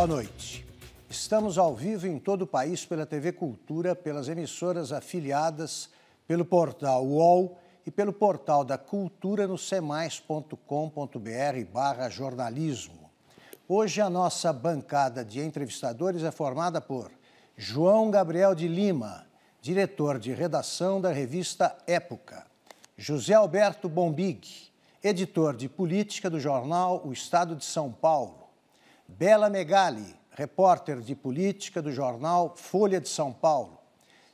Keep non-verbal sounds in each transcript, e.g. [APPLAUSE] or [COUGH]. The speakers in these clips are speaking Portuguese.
Boa noite. Estamos ao vivo em todo o país pela TV Cultura, pelas emissoras afiliadas, pelo portal UOL e pelo portal da Cultura no semais.com.br barra jornalismo. Hoje a nossa bancada de entrevistadores é formada por João Gabriel de Lima, diretor de redação da revista Época, José Alberto Bombig, editor de política do jornal O Estado de São Paulo, Bela Megali, repórter de política do jornal Folha de São Paulo.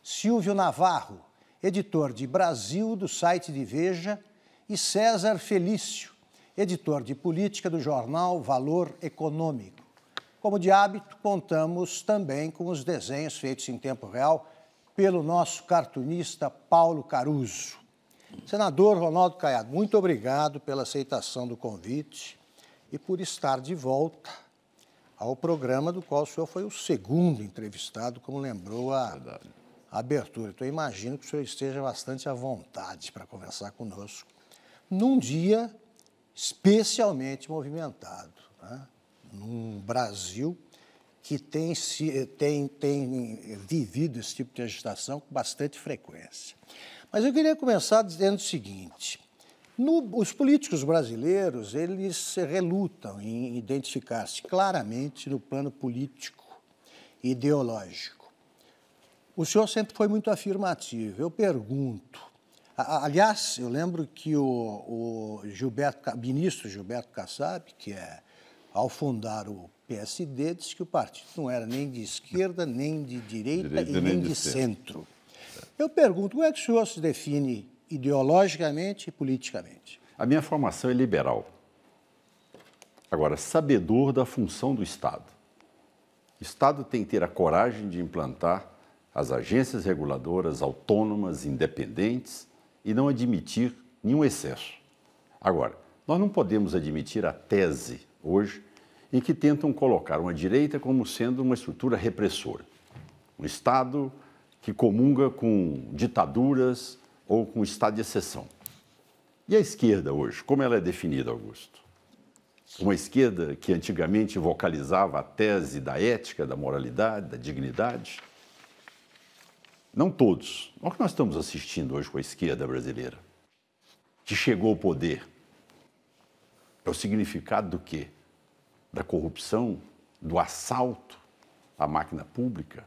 Silvio Navarro, editor de Brasil do site de Veja. E César Felício, editor de política do jornal Valor Econômico. Como de hábito, contamos também com os desenhos feitos em tempo real pelo nosso cartunista Paulo Caruso. Senador Ronaldo Caiado, muito obrigado pela aceitação do convite e por estar de volta ao programa do qual o senhor foi o segundo entrevistado, como lembrou a, a abertura. Então, imagino que o senhor esteja bastante à vontade para conversar conosco num dia especialmente movimentado, né? num Brasil que tem, tem, tem vivido esse tipo de agitação com bastante frequência. Mas eu queria começar dizendo o seguinte: no, os políticos brasileiros, eles relutam em identificar-se claramente no plano político e ideológico. O senhor sempre foi muito afirmativo. Eu pergunto, Aliás, eu lembro que o, o Gilberto, ministro Gilberto Kassab, que é, ao fundar o PSD, disse que o partido não era nem de esquerda, nem de direita, direita e nem, de, de centro. centro. Eu pergunto, como é que o senhor se define ideologicamente e politicamente. A minha formação é liberal. Agora, sabedor da função do Estado. O Estado tem que ter a coragem de implantar as agências reguladoras autônomas, independentes e não admitir nenhum excesso. Agora, nós não podemos admitir a tese hoje em que tentam colocar uma direita como sendo uma estrutura repressora, um Estado que comunga com ditaduras, ou com estado de exceção. E a esquerda hoje, como ela é definida, Augusto? Uma esquerda que antigamente vocalizava a tese da ética, da moralidade, da dignidade? Não todos. Olha o que nós estamos assistindo hoje com a esquerda brasileira, que chegou ao poder. É o significado do quê? Da corrupção, do assalto à máquina pública,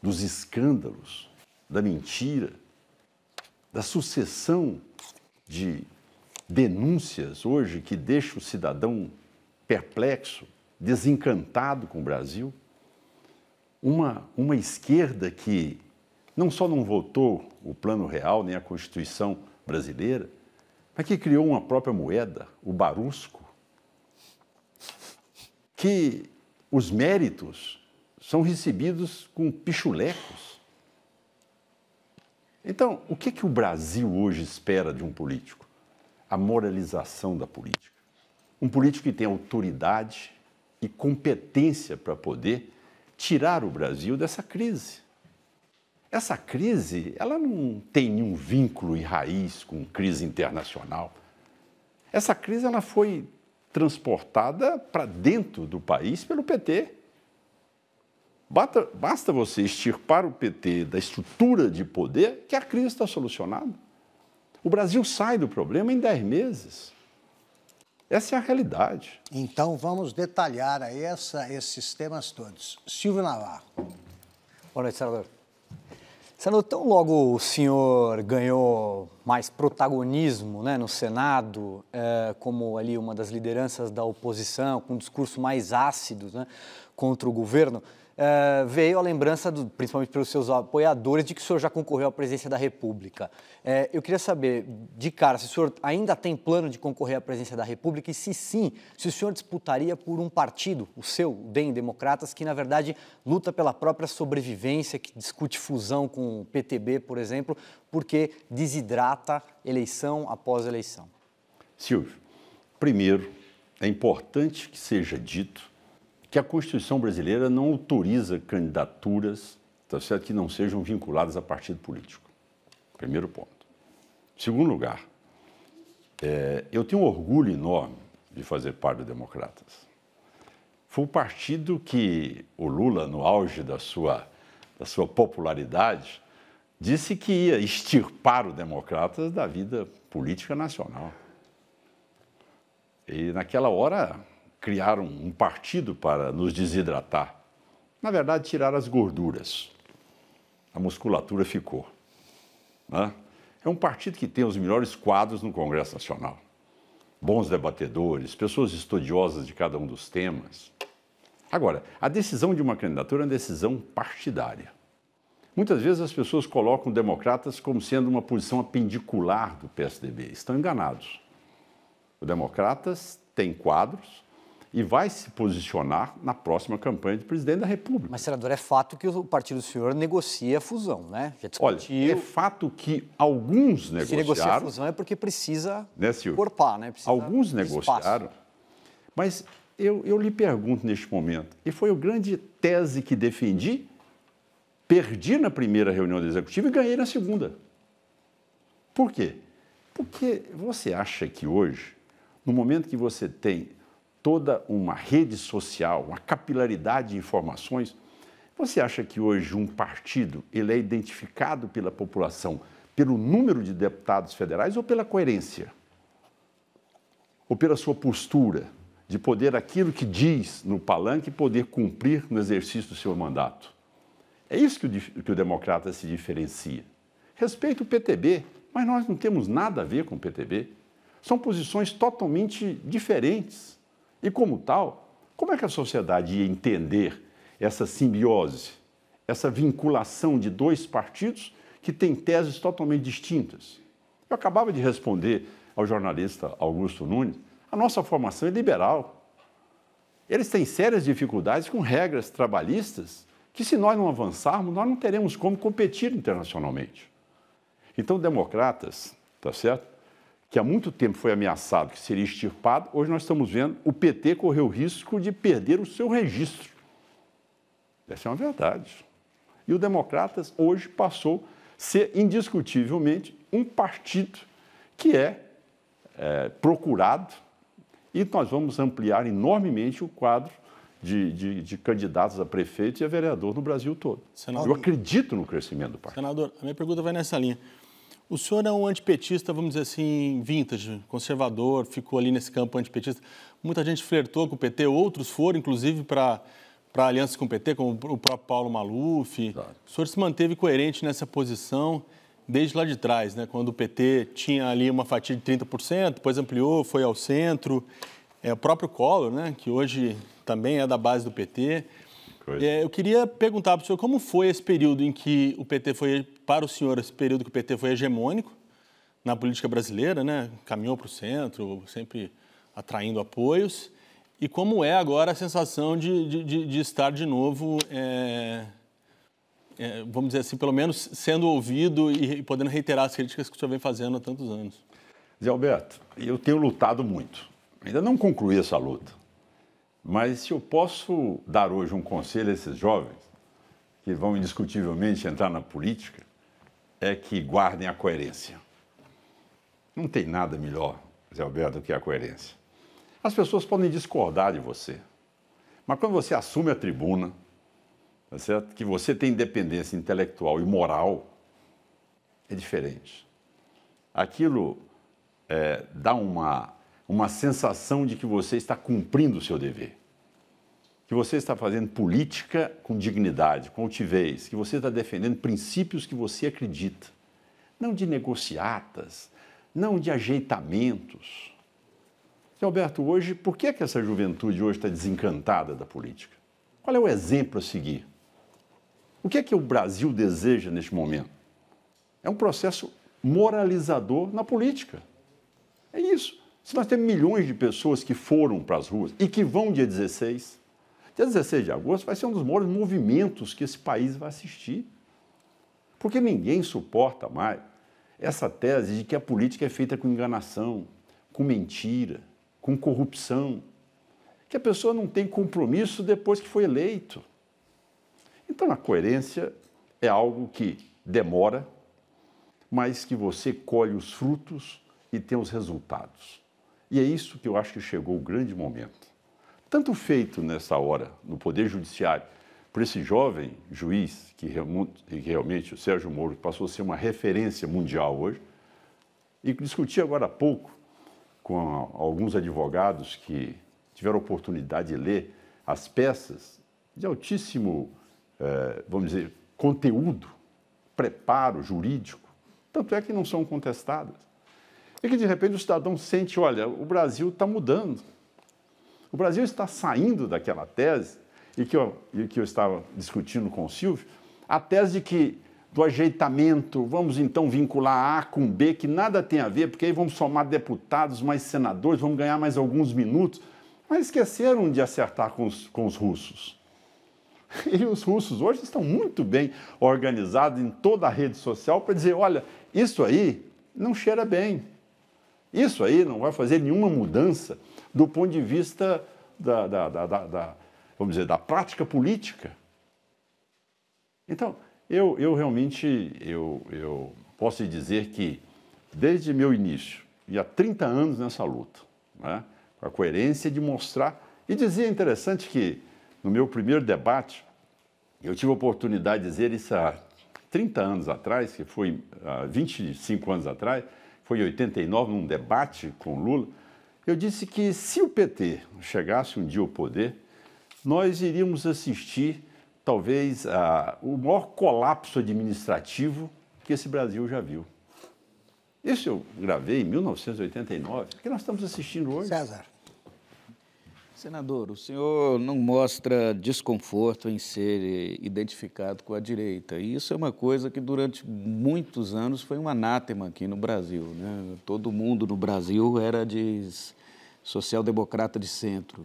dos escândalos, da mentira da sucessão de denúncias hoje que deixa o cidadão perplexo, desencantado com o Brasil, uma, uma esquerda que não só não votou o Plano Real nem a Constituição brasileira, mas que criou uma própria moeda, o barusco, que os méritos são recebidos com pichulecos então, o que, que o Brasil hoje espera de um político? A moralização da política. Um político que tem autoridade e competência para poder tirar o Brasil dessa crise. Essa crise, ela não tem nenhum vínculo e raiz com crise internacional. Essa crise ela foi transportada para dentro do país pelo PT. Basta, basta você extirpar o PT da estrutura de poder que a crise está solucionada. O Brasil sai do problema em 10 meses. Essa é a realidade. Então vamos detalhar aí essa, esses temas todos. Silvio Navarro. Boa noite, senador. Senador, tão logo o senhor ganhou mais protagonismo né, no Senado, é, como ali uma das lideranças da oposição, com um discurso mais ácido né, contra o governo, ah, veio a lembrança, do, principalmente pelos seus apoiadores, de que o senhor já concorreu à presidência da República. É, eu queria saber, de cara, se o senhor ainda tem plano de concorrer à presidência da República e, se sim, se o senhor disputaria por um partido, o seu, o DEM, Democratas, que, na verdade, luta pela própria sobrevivência, que discute fusão com o PTB, por exemplo, porque desidrata eleição após eleição. Silvio, primeiro, é importante que seja dito que a Constituição brasileira não autoriza candidaturas tá certo? que não sejam vinculadas a partido político. Primeiro ponto. Segundo lugar, é, eu tenho um orgulho enorme de fazer parte do Democratas. Foi o partido que o Lula, no auge da sua, da sua popularidade, disse que ia extirpar o Democratas da vida política nacional. E naquela hora criaram um partido para nos desidratar. Na verdade, tirar as gorduras. A musculatura ficou. Né? É um partido que tem os melhores quadros no Congresso Nacional. Bons debatedores, pessoas estudiosas de cada um dos temas. Agora, a decisão de uma candidatura é uma decisão partidária. Muitas vezes as pessoas colocam democratas como sendo uma posição apendicular do PSDB. Estão enganados. O Democratas tem quadros, e vai se posicionar na próxima campanha de presidente da República. Mas, senador, é fato que o partido do senhor negocia a fusão, né? Já discutiu... Olha, é fato que alguns negociaram... Se negocia a fusão é porque precisa né, corpar, né? Precisa alguns negociaram, mas eu, eu lhe pergunto neste momento, e foi a grande tese que defendi, perdi na primeira reunião do Executivo e ganhei na segunda. Por quê? Porque você acha que hoje, no momento que você tem toda uma rede social, uma capilaridade de informações. Você acha que hoje um partido ele é identificado pela população pelo número de deputados federais ou pela coerência? Ou pela sua postura de poder aquilo que diz no palanque poder cumprir no exercício do seu mandato? É isso que o, que o democrata se diferencia. Respeita o PTB, mas nós não temos nada a ver com o PTB. São posições totalmente diferentes. E como tal, como é que a sociedade ia entender essa simbiose, essa vinculação de dois partidos que têm teses totalmente distintas? Eu acabava de responder ao jornalista Augusto Nunes, a nossa formação é liberal. Eles têm sérias dificuldades com regras trabalhistas que, se nós não avançarmos, nós não teremos como competir internacionalmente. Então, democratas, tá certo? que há muito tempo foi ameaçado que seria extirpado, hoje nós estamos vendo o PT correr o risco de perder o seu registro. Essa é uma verdade. E o Democratas hoje passou a ser indiscutivelmente um partido que é, é procurado e nós vamos ampliar enormemente o quadro de, de, de, candidatos a prefeito e a vereador no Brasil todo. Senador, Eu acredito no crescimento do partido. Senador, a minha pergunta vai nessa linha. O senhor é um antipetista, vamos dizer assim, vintage, conservador, ficou ali nesse campo antipetista. Muita gente flertou com o PT, outros foram, inclusive, para alianças com o PT, como o próprio Paulo Maluf. Claro. O senhor se manteve coerente nessa posição desde lá de trás, né? quando o PT tinha ali uma fatia de 30%, depois ampliou, foi ao centro. É o próprio Collor, né? que hoje também é da base do PT. É, eu queria perguntar para o senhor como foi esse período em que o PT foi, para o senhor, esse período que o PT foi hegemônico na política brasileira, né? caminhou para o centro, sempre atraindo apoios. E como é agora a sensação de, de, de, de estar de novo, é, é, vamos dizer assim, pelo menos sendo ouvido e, e podendo reiterar as críticas que o senhor vem fazendo há tantos anos? Zé Alberto, eu tenho lutado muito. Ainda não concluí essa luta. Mas se eu posso dar hoje um conselho a esses jovens, que vão indiscutivelmente entrar na política, é que guardem a coerência. Não tem nada melhor, Zé Alberto, do que a coerência. As pessoas podem discordar de você, mas quando você assume a tribuna, tá certo? que você tem independência intelectual e moral, é diferente. Aquilo é, dá uma uma sensação de que você está cumprindo o seu dever, que você está fazendo política com dignidade, com altivez, que você está defendendo princípios que você acredita, não de negociatas, não de ajeitamentos. E, Alberto, hoje, por que, é que essa juventude hoje está desencantada da política? Qual é o exemplo a seguir? O que é que o Brasil deseja neste momento? É um processo moralizador na política. É isso. Se nós temos milhões de pessoas que foram para as ruas e que vão dia 16, dia 16 de agosto vai ser um dos maiores movimentos que esse país vai assistir. Porque ninguém suporta mais essa tese de que a política é feita com enganação, com mentira, com corrupção, que a pessoa não tem compromisso depois que foi eleito. Então a coerência é algo que demora, mas que você colhe os frutos e tem os resultados. E é isso que eu acho que chegou o grande momento. Tanto feito nessa hora no Poder Judiciário por esse jovem juiz, que realmente o Sérgio Moro passou a ser uma referência mundial hoje, e discuti agora há pouco com alguns advogados que tiveram oportunidade de ler as peças de altíssimo, eh, vamos dizer, conteúdo, preparo jurídico, tanto é que não são contestadas e que de repente o cidadão sente: olha, o Brasil está mudando. O Brasil está saindo daquela tese, e que eu, e que eu estava discutindo com o Silvio, a tese de que do ajeitamento, vamos então vincular A com B, que nada tem a ver, porque aí vamos somar deputados, mais senadores, vamos ganhar mais alguns minutos. Mas esqueceram de acertar com os, com os russos. [LAUGHS] E os russos hoje estão muito bem organizados em toda a rede social para dizer: olha, isso aí não cheira bem. Isso aí não vai fazer nenhuma mudança do ponto de vista da, da, da, da vamos dizer, da prática política. Então, eu, eu realmente eu, eu posso dizer que, desde meu início, e há 30 anos nessa luta, né, com a coerência de mostrar. E dizia interessante que, no meu primeiro debate, eu tive a oportunidade de dizer isso há 30 anos atrás, que foi há 25 anos atrás, foi em 89, num debate com Lula, eu disse que se o PT chegasse um dia ao poder, nós iríamos assistir talvez a, o maior colapso administrativo que esse Brasil já viu. Isso eu gravei em 1989. O que nós estamos assistindo hoje? César. Senador, o senhor não mostra desconforto em ser identificado com a direita. E isso é uma coisa que durante muitos anos foi um anátema aqui no Brasil. Né? Todo mundo no Brasil era de social-democrata de centro.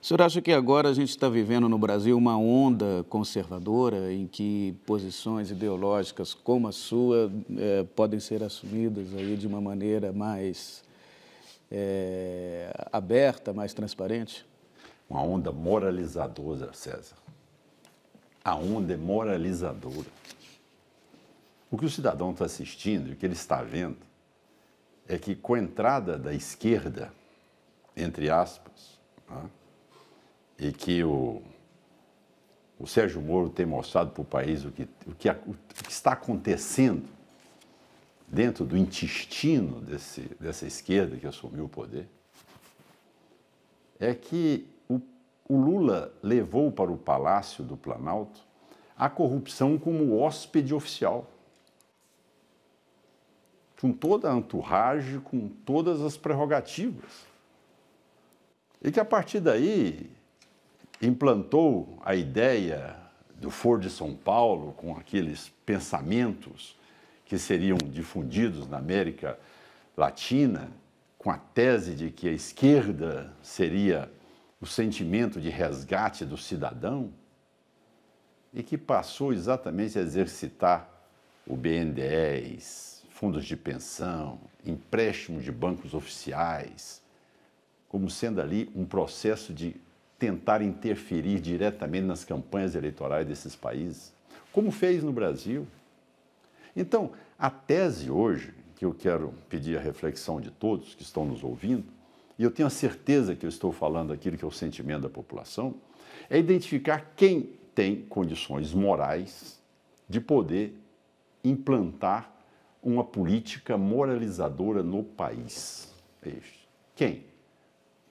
O senhor acha que agora a gente está vivendo no Brasil uma onda conservadora em que posições ideológicas como a sua eh, podem ser assumidas aí de uma maneira mais é, aberta, mais transparente? uma onda moralizadora, César. A onda é moralizadora. O que o cidadão está assistindo e o que ele está vendo é que, com a entrada da esquerda, entre aspas, né, e que o, o Sérgio Moro tem mostrado para o país o que, o, que, o que está acontecendo dentro do intestino desse, dessa esquerda que assumiu o poder, é que o Lula levou para o Palácio do Planalto a corrupção como hóspede oficial. Com toda a entourage, com todas as prerrogativas. E que a partir daí implantou a ideia do Foro de São Paulo com aqueles pensamentos que seriam difundidos na América Latina, com a tese de que a esquerda seria o sentimento de resgate do cidadão e que passou exatamente a exercitar o BNDES, fundos de pensão, empréstimos de bancos oficiais, como sendo ali um processo de tentar interferir diretamente nas campanhas eleitorais desses países, como fez no Brasil. Então, a tese hoje, que eu quero pedir a reflexão de todos que estão nos ouvindo, e eu tenho a certeza que eu estou falando aquilo que é o sentimento da população, é identificar quem tem condições morais de poder implantar uma política moralizadora no país. É quem?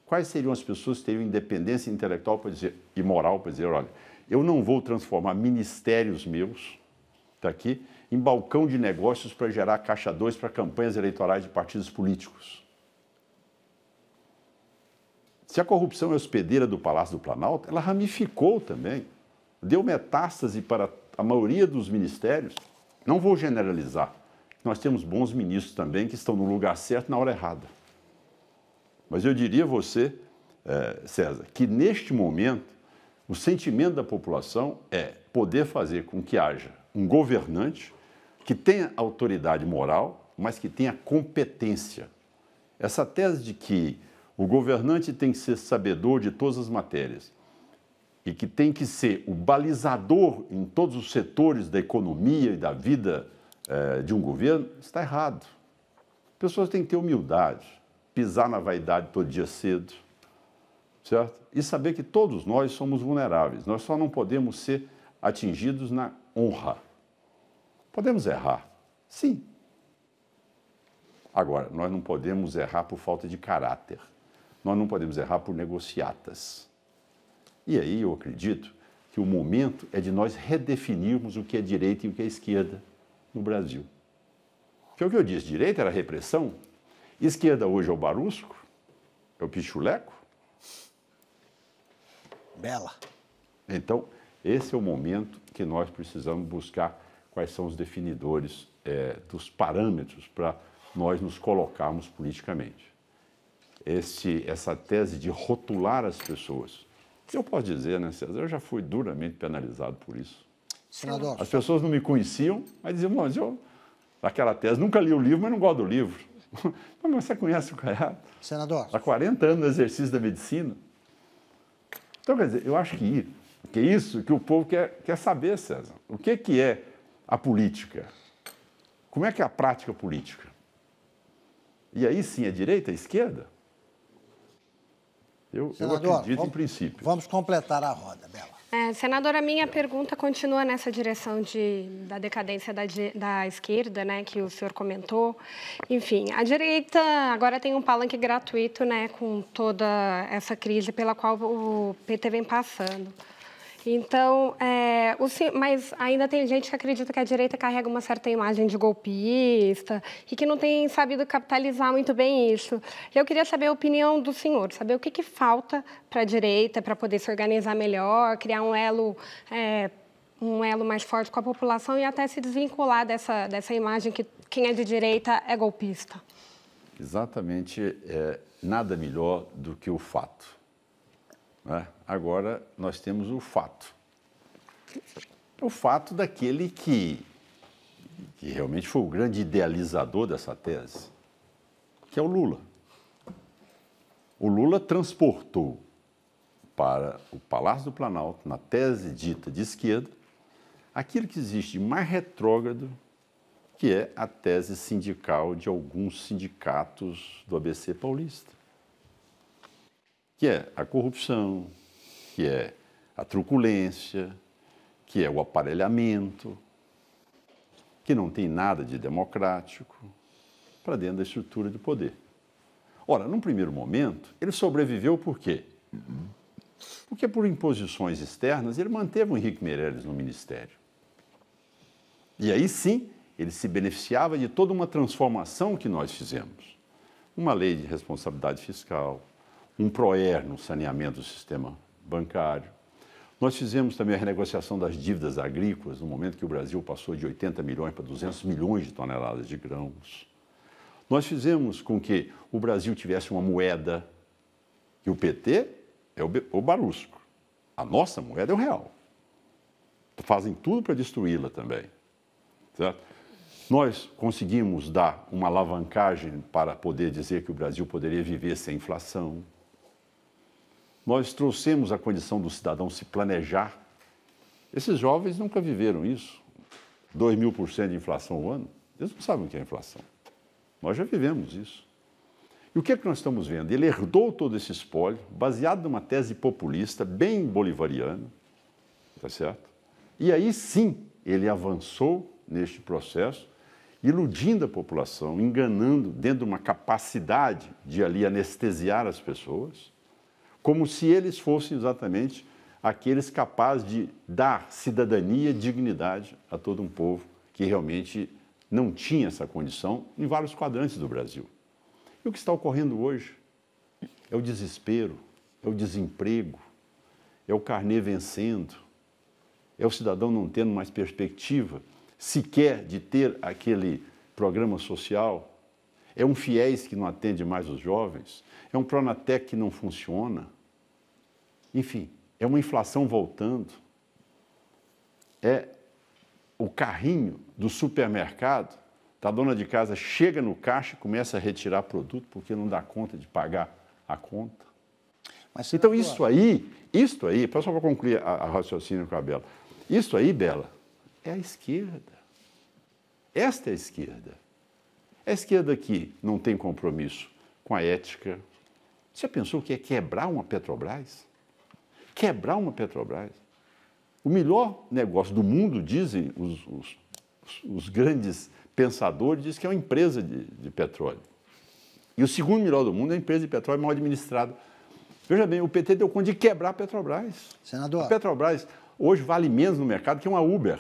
Quais seriam as pessoas que teriam independência intelectual para dizer, e moral para dizer, olha, eu não vou transformar ministérios meus, está aqui, em balcão de negócios para gerar caixa dois para campanhas eleitorais de partidos políticos. Se a corrupção é hospedeira do Palácio do Planalto, ela ramificou também, deu metástase para a maioria dos ministérios. Não vou generalizar. Nós temos bons ministros também que estão no lugar certo na hora errada. Mas eu diria a você, eh, César, que neste momento o sentimento da população é poder fazer com que haja um governante que tenha autoridade moral, mas que tenha competência. Essa tese de que o governante tem que ser sabedor de todas as matérias e que tem que ser o balizador em todos os setores da economia e da vida eh, de um governo, está errado. Pessoas têm que ter humildade, pisar na vaidade todo dia cedo, certo? E saber que todos nós somos vulneráveis, nós só não podemos ser atingidos na honra. Podemos errar, sim. Agora, nós não podemos errar por falta de caráter. Nós não podemos errar por negociatas. E aí eu acredito que o momento é de nós redefinirmos o que é direita e o que é esquerda no Brasil. Porque o que eu disse, direita era repressão, esquerda hoje é o barusco, é o pichuleco. Bela. Então, esse é o momento que nós precisamos buscar quais são os definidores é, dos parâmetros para nós nos colocarmos politicamente este, essa tese de rotular as pessoas. Eu posso dizer, né, César? Eu já fui duramente penalizado por isso. Senador. As pessoas não me conheciam, mas diziam, mas eu, aquela tese, nunca li o livro, mas não gosto do livro. [LAUGHS] mas você conhece o Caiado? Senador. Há 40 anos no exercício da medicina. Então, quer dizer, eu acho que, que é isso que o povo quer, quer saber, César. O que, que é a política? Como é que é a prática política? E aí sim, a é direita, a é esquerda? Eu, Senador, eu acredito vamos, em princípio. Vamos completar a roda, Bela. É, senadora, minha pergunta continua nessa direção de, da decadência da, da esquerda, né, que o senhor comentou. Enfim, a direita agora tem um palanque gratuito, né, com toda essa crise pela qual o PT vem passando. Então, é, o, mas ainda tem gente que acredita que a direita carrega uma certa imagem de golpista e que não tem sabido capitalizar muito bem isso. Eu queria saber a opinião do senhor, saber o que, que falta para a direita para poder se organizar melhor, criar um elo, é, um elo mais forte com a população e até se desvincular dessa, dessa imagem que quem é de direita é golpista. Exatamente, é, nada melhor do que o fato né? Agora nós temos o fato. O fato daquele que, que realmente foi o grande idealizador dessa tese, que é o Lula. O Lula transportou para o Palácio do Planalto, na tese dita de esquerda, aquilo que existe mais retrógrado, que é a tese sindical de alguns sindicatos do ABC paulista que é a corrupção, que é a truculência, que é o aparelhamento, que não tem nada de democrático para dentro da estrutura de poder. Ora, num primeiro momento, ele sobreviveu por quê? Porque por imposições externas ele manteve o Henrique Meirelles no ministério. E aí sim, ele se beneficiava de toda uma transformação que nós fizemos. Uma lei de responsabilidade fiscal, um PROER no saneamento do sistema bancário. Nós fizemos também a renegociação das dívidas agrícolas, no momento que o Brasil passou de 80 milhões para 200 milhões de toneladas de grãos. Nós fizemos com que o Brasil tivesse uma moeda, e o PT é o barusco. A nossa moeda é o real. Fazem tudo para destruí-la também. Certo? Nós conseguimos dar uma alavancagem para poder dizer que o Brasil poderia viver sem inflação. Nós trouxemos a condição do cidadão se planejar. Esses jovens nunca viveram isso. 2 mil por cento de inflação ao ano. Eles não sabem o que é inflação. Nós já vivemos isso. E o que é que nós estamos vendo? Ele herdou todo esse espólio, baseado numa tese populista, bem bolivariana, está certo? E aí sim, ele avançou neste processo, iludindo a população, enganando, dentro de uma capacidade de ali anestesiar as pessoas, como se eles fossem exatamente aqueles capazes de dar cidadania e dignidade a todo um povo que realmente não tinha essa condição em vários quadrantes do Brasil. E o que está ocorrendo hoje é o desespero, é o desemprego, é o carnê vencendo, é o cidadão não tendo mais perspectiva sequer de ter aquele programa social é um fiéis que não atende mais os jovens? É um Pronatec que não funciona? Enfim, é uma inflação voltando. É o carrinho do supermercado da dona de casa chega no caixa e começa a retirar produto porque não dá conta de pagar a conta. Mas, então, isso aí, isso aí, só para concluir a, a, raciocínio com a Bela, isso aí, Bela, é a esquerda. Esta é a esquerda. A esquerda aqui não tem compromisso com a ética. Você pensou o que é quebrar uma Petrobras? Quebrar uma Petrobras. O melhor negócio do mundo, dizem os, os, os grandes pensadores, diz que é uma empresa de, de petróleo. E o segundo melhor do mundo é a empresa de petróleo mal administrada. Veja bem, o PT deu conta de quebrar a Petrobras. Senador. A Petrobras hoje vale menos no mercado que uma Uber.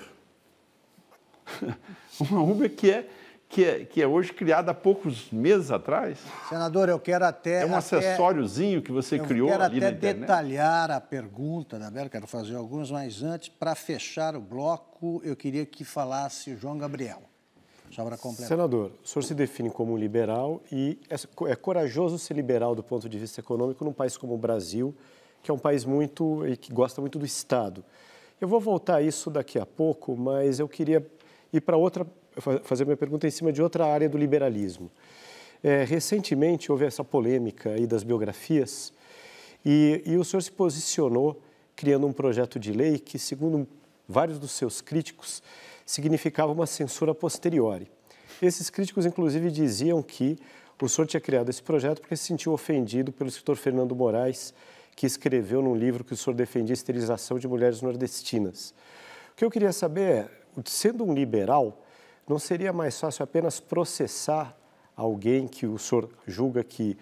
[LAUGHS] uma Uber que é que é, que é hoje criada há poucos meses atrás. Senador, eu quero até. É um até, acessóriozinho que você criou ali na internet. quero até detalhar a pergunta da Bela, quero fazer algumas, mas antes, para fechar o bloco, eu queria que falasse João Gabriel. Só para completar. Senador, o senhor se define como um liberal e é, é corajoso ser liberal do ponto de vista econômico num país como o Brasil, que é um país muito e que gosta muito do Estado. Eu vou voltar a isso daqui a pouco, mas eu queria ir para outra fazer minha pergunta em cima de outra área do liberalismo. É, recentemente houve essa polêmica aí das biografias e, e o senhor se posicionou criando um projeto de lei que, segundo vários dos seus críticos, significava uma censura posteriori. Esses críticos, inclusive, diziam que o senhor tinha criado esse projeto porque se sentiu ofendido pelo escritor Fernando Moraes, que escreveu num livro que o senhor defendia a esterilização de mulheres nordestinas. O que eu queria saber é, sendo um liberal, não seria mais fácil apenas processar alguém que o senhor julga que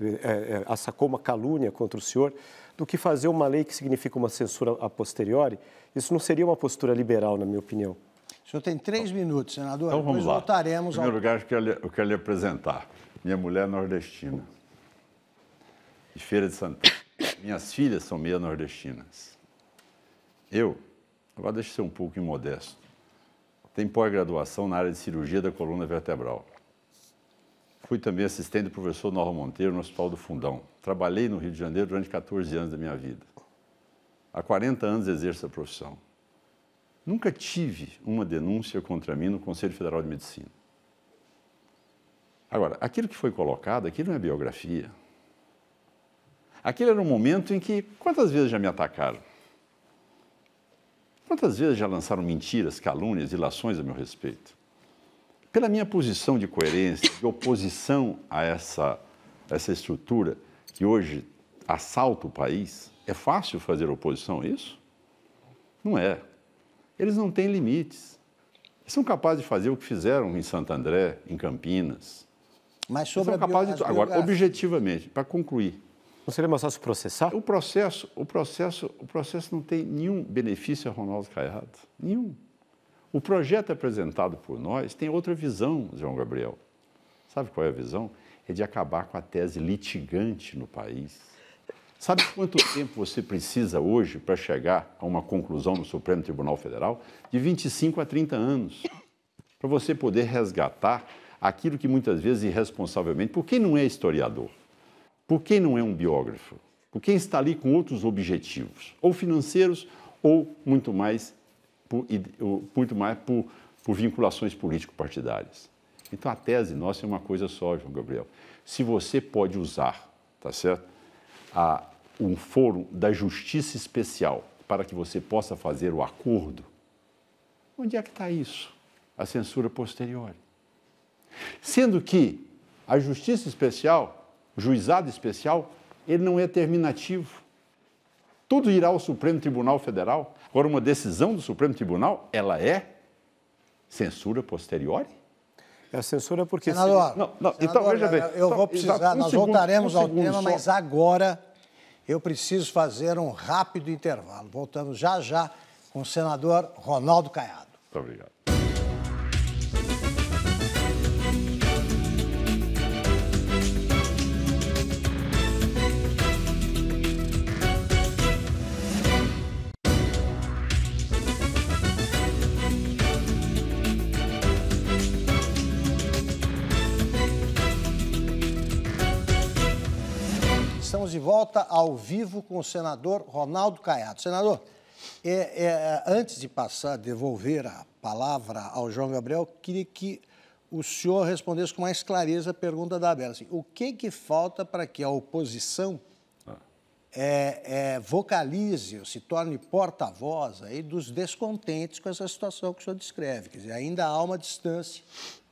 é, é, assacou uma calúnia contra o senhor, do que fazer uma lei que significa uma censura a posteriori? Isso não seria uma postura liberal, na minha opinião. O senhor tem três então, minutos, senador. Então vamos lá. voltaremos. Em primeiro ao... lugar, eu quero, eu quero lhe apresentar minha mulher é nordestina, de Feira de Santana. Minhas filhas são meia nordestinas. Eu, agora deixa eu ser um pouco imodesto, tem pós-graduação na área de cirurgia da coluna vertebral. Fui também assistente do professor Norman Monteiro no Hospital do Fundão. Trabalhei no Rio de Janeiro durante 14 anos da minha vida. Há 40 anos exerço a profissão. Nunca tive uma denúncia contra mim no Conselho Federal de Medicina. Agora, aquilo que foi colocado, aquilo não é biografia. Aquele era um momento em que, quantas vezes já me atacaram? Quantas vezes já lançaram mentiras, calúnias, ilações a meu respeito? Pela minha posição de coerência, de oposição a essa, essa estrutura que hoje assalta o país, é fácil fazer oposição a isso? Não é. Eles não têm limites. Eles são capazes de fazer o que fizeram em Santo André, em Campinas. Mas sobre a são capazes de... Agora, objetivamente, para concluir, não seria mais fácil processar? O processo, o processo, o processo não tem nenhum benefício a Ronaldo Caiado, nenhum. O projeto apresentado por nós tem outra visão, João Gabriel. Sabe qual é a visão? É de acabar com a tese litigante no país. Sabe quanto tempo você precisa hoje para chegar a uma conclusão no Supremo Tribunal Federal? De 25 a 30 anos. Para você poder resgatar aquilo que muitas vezes irresponsavelmente, por quem não é historiador, por quem não é um biógrafo? Por quem está ali com outros objetivos, ou financeiros, ou muito mais por, muito mais por, por vinculações político-partidárias? Então a tese nossa é uma coisa só, João Gabriel. Se você pode usar, tá certo, a, um fórum da justiça especial para que você possa fazer o acordo, onde é que está isso? A censura posterior. Sendo que a justiça especial juizado especial, ele não é terminativo. Tudo irá ao Supremo Tribunal Federal. Agora, uma decisão do Supremo Tribunal, ela é censura posterior? É censura porque... Senador, se... não, não, então, senador, então, veja bem. Eu vou precisar, um nós segundo, voltaremos um ao tema, só. mas agora eu preciso fazer um rápido intervalo. Voltamos já já com o senador Ronaldo Caiado. Muito obrigado. volta ao vivo com o senador Ronaldo Caiado. Senador, é, é, antes de passar, devolver a palavra ao João Gabriel, queria que o senhor respondesse com mais clareza a pergunta da Abel: Assim, o que, que falta para que a oposição ah. é, é, vocalize, ou se torne porta-voz dos descontentes com essa situação que o senhor descreve? Quer dizer, ainda há uma distância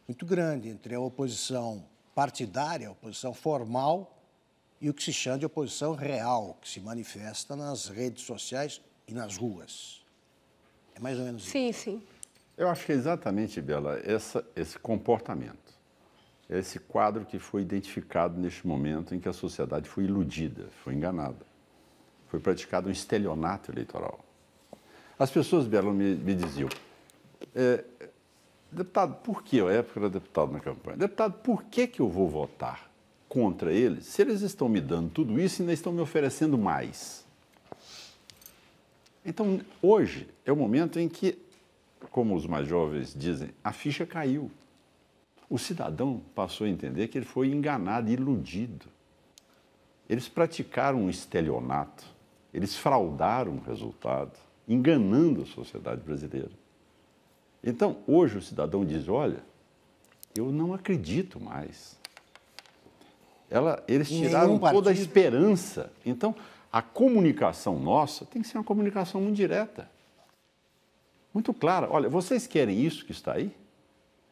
muito grande entre a oposição partidária, a oposição formal, e o que se chama de oposição real, que se manifesta nas redes sociais e nas ruas. É mais ou menos sim, isso. Sim, sim. Eu acho que é exatamente, Bela, essa, esse comportamento, é esse quadro que foi identificado neste momento em que a sociedade foi iludida, foi enganada. Foi praticado um estelionato eleitoral. As pessoas, Bela, me, me diziam, é, deputado, por que? Eu, época era deputado na campanha. Deputado, por que, que eu vou votar? contra eles se eles estão me dando tudo isso e ainda estão me oferecendo mais? Então, hoje é o momento em que, como os mais jovens dizem, a ficha caiu. O cidadão passou a entender que ele foi enganado, iludido. Eles praticaram um estelionato, eles fraudaram o resultado, enganando a sociedade brasileira. Então, hoje o cidadão diz: olha, eu não acredito mais ela, eles tiraram toda a esperança. Então, a comunicação nossa tem que ser uma comunicação muito direta, muito clara. Olha, vocês querem isso que está aí?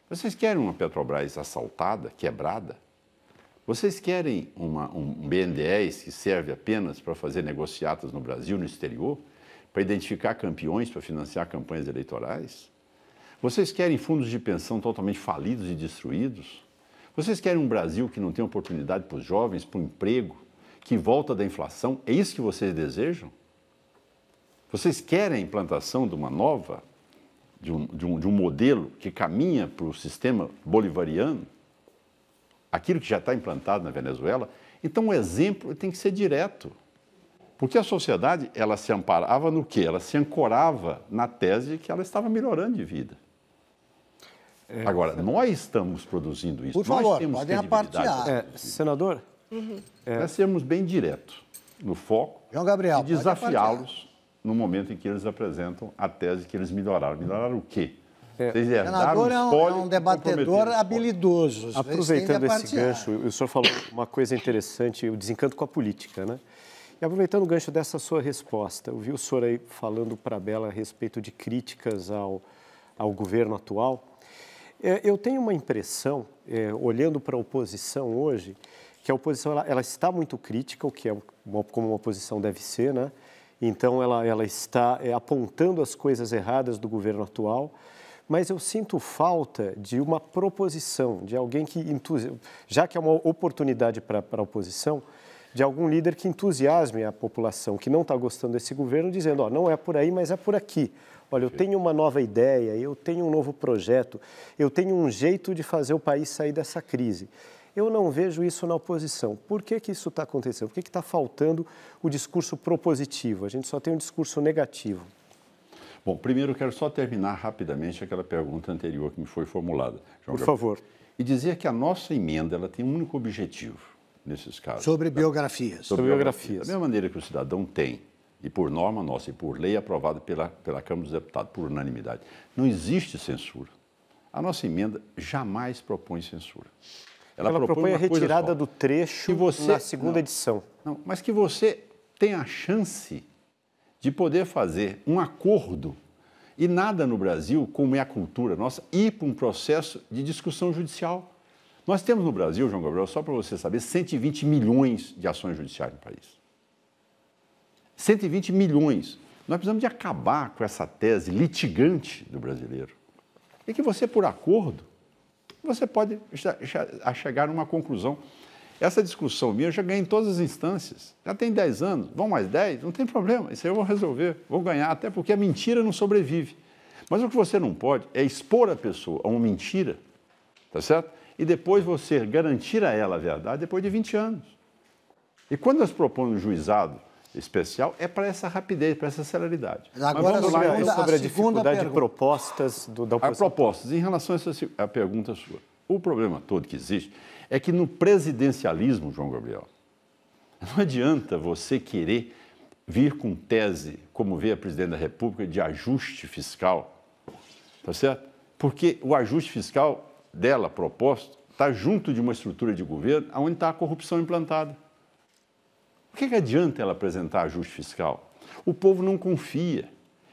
Vocês querem uma Petrobras assaltada, quebrada? Vocês querem uma, um BNDES que serve apenas para fazer negociatas no Brasil, no exterior, para identificar campeões, para financiar campanhas eleitorais? Vocês querem fundos de pensão totalmente falidos e destruídos? Vocês querem um Brasil que não tem oportunidade para os jovens, para o emprego, que volta da inflação? É isso que vocês desejam? Vocês querem a implantação de uma nova, de um, de um, de um modelo que caminha para o sistema bolivariano? Aquilo que já está implantado na Venezuela? Então, o exemplo tem que ser direto. Porque a sociedade, ela se amparava no quê? Ela se ancorava na tese que ela estava melhorando de vida. É. Agora, nós estamos produzindo isso. Por nós favor, temos podem apartear. É, senador? Uhum. É. Nós sermos bem diretos no foco João Gabriel, e desafiá-los no momento em que eles apresentam a tese que eles melhoraram. Melhoraram o quê? É. Vocês é um, é um debatedor habilidoso. Aproveitando esse gancho, o senhor falou uma coisa interessante, o desencanto com a política, né? E aproveitando o gancho dessa sua resposta, ouvi o senhor aí falando para a Bela a respeito de críticas ao, ao governo atual. É, eu tenho uma impressão, é, olhando para a oposição hoje, que a oposição ela, ela está muito crítica, o que é uma, como uma oposição deve ser, né? Então ela, ela está é, apontando as coisas erradas do governo atual, mas eu sinto falta de uma proposição, de alguém que já que é uma oportunidade para a oposição, de algum líder que entusiasme a população que não está gostando desse governo, dizendo, ó, não é por aí, mas é por aqui. Olha, eu tenho uma nova ideia, eu tenho um novo projeto, eu tenho um jeito de fazer o país sair dessa crise. Eu não vejo isso na oposição. Por que, que isso está acontecendo? Por que está faltando o discurso propositivo? A gente só tem um discurso negativo. Bom, primeiro eu quero só terminar rapidamente aquela pergunta anterior que me foi formulada. João Por favor. E dizer que a nossa emenda ela tem um único objetivo nesses casos. Sobre biografias. Sobre biografias. Da mesma maneira que o cidadão tem e por norma nossa e por lei aprovada pela, pela Câmara dos Deputados, por unanimidade. Não existe censura. A nossa emenda jamais propõe censura. Ela, Ela propõe, propõe a retirada do trecho você, na segunda não, edição. Não, mas que você tem a chance de poder fazer um acordo e nada no Brasil, como é a cultura nossa, ir para um processo de discussão judicial. Nós temos no Brasil, João Gabriel, só para você saber, 120 milhões de ações judiciais no país. 120 milhões. Nós precisamos de acabar com essa tese litigante do brasileiro. E que você, por acordo, você pode chegar a uma conclusão. Essa discussão minha eu já ganhei em todas as instâncias. Já tem 10 anos, vão mais 10, não tem problema, isso aí eu vou resolver, vou ganhar, até porque a mentira não sobrevive. Mas o que você não pode é expor a pessoa a uma mentira, tá certo? E depois você garantir a ela a verdade depois de 20 anos. E quando nós propomos um juizado especial é para essa rapidez, para essa celeridade. Agora, Mas vamos lá então, segunda, sobre a, a dificuldade pergunta. de propostas do, da oposição. Há propostas. Em relação a essa a pergunta sua, o problema todo que existe é que no presidencialismo, João Gabriel, [LAUGHS] não adianta você querer vir com tese, como vê a presidente da República, de ajuste fiscal, tá certo? Porque o ajuste fiscal dela proposto está junto de uma estrutura de governo onde está a corrupção implantada que, que adianta ela apresentar ajuste fiscal? O povo não confia.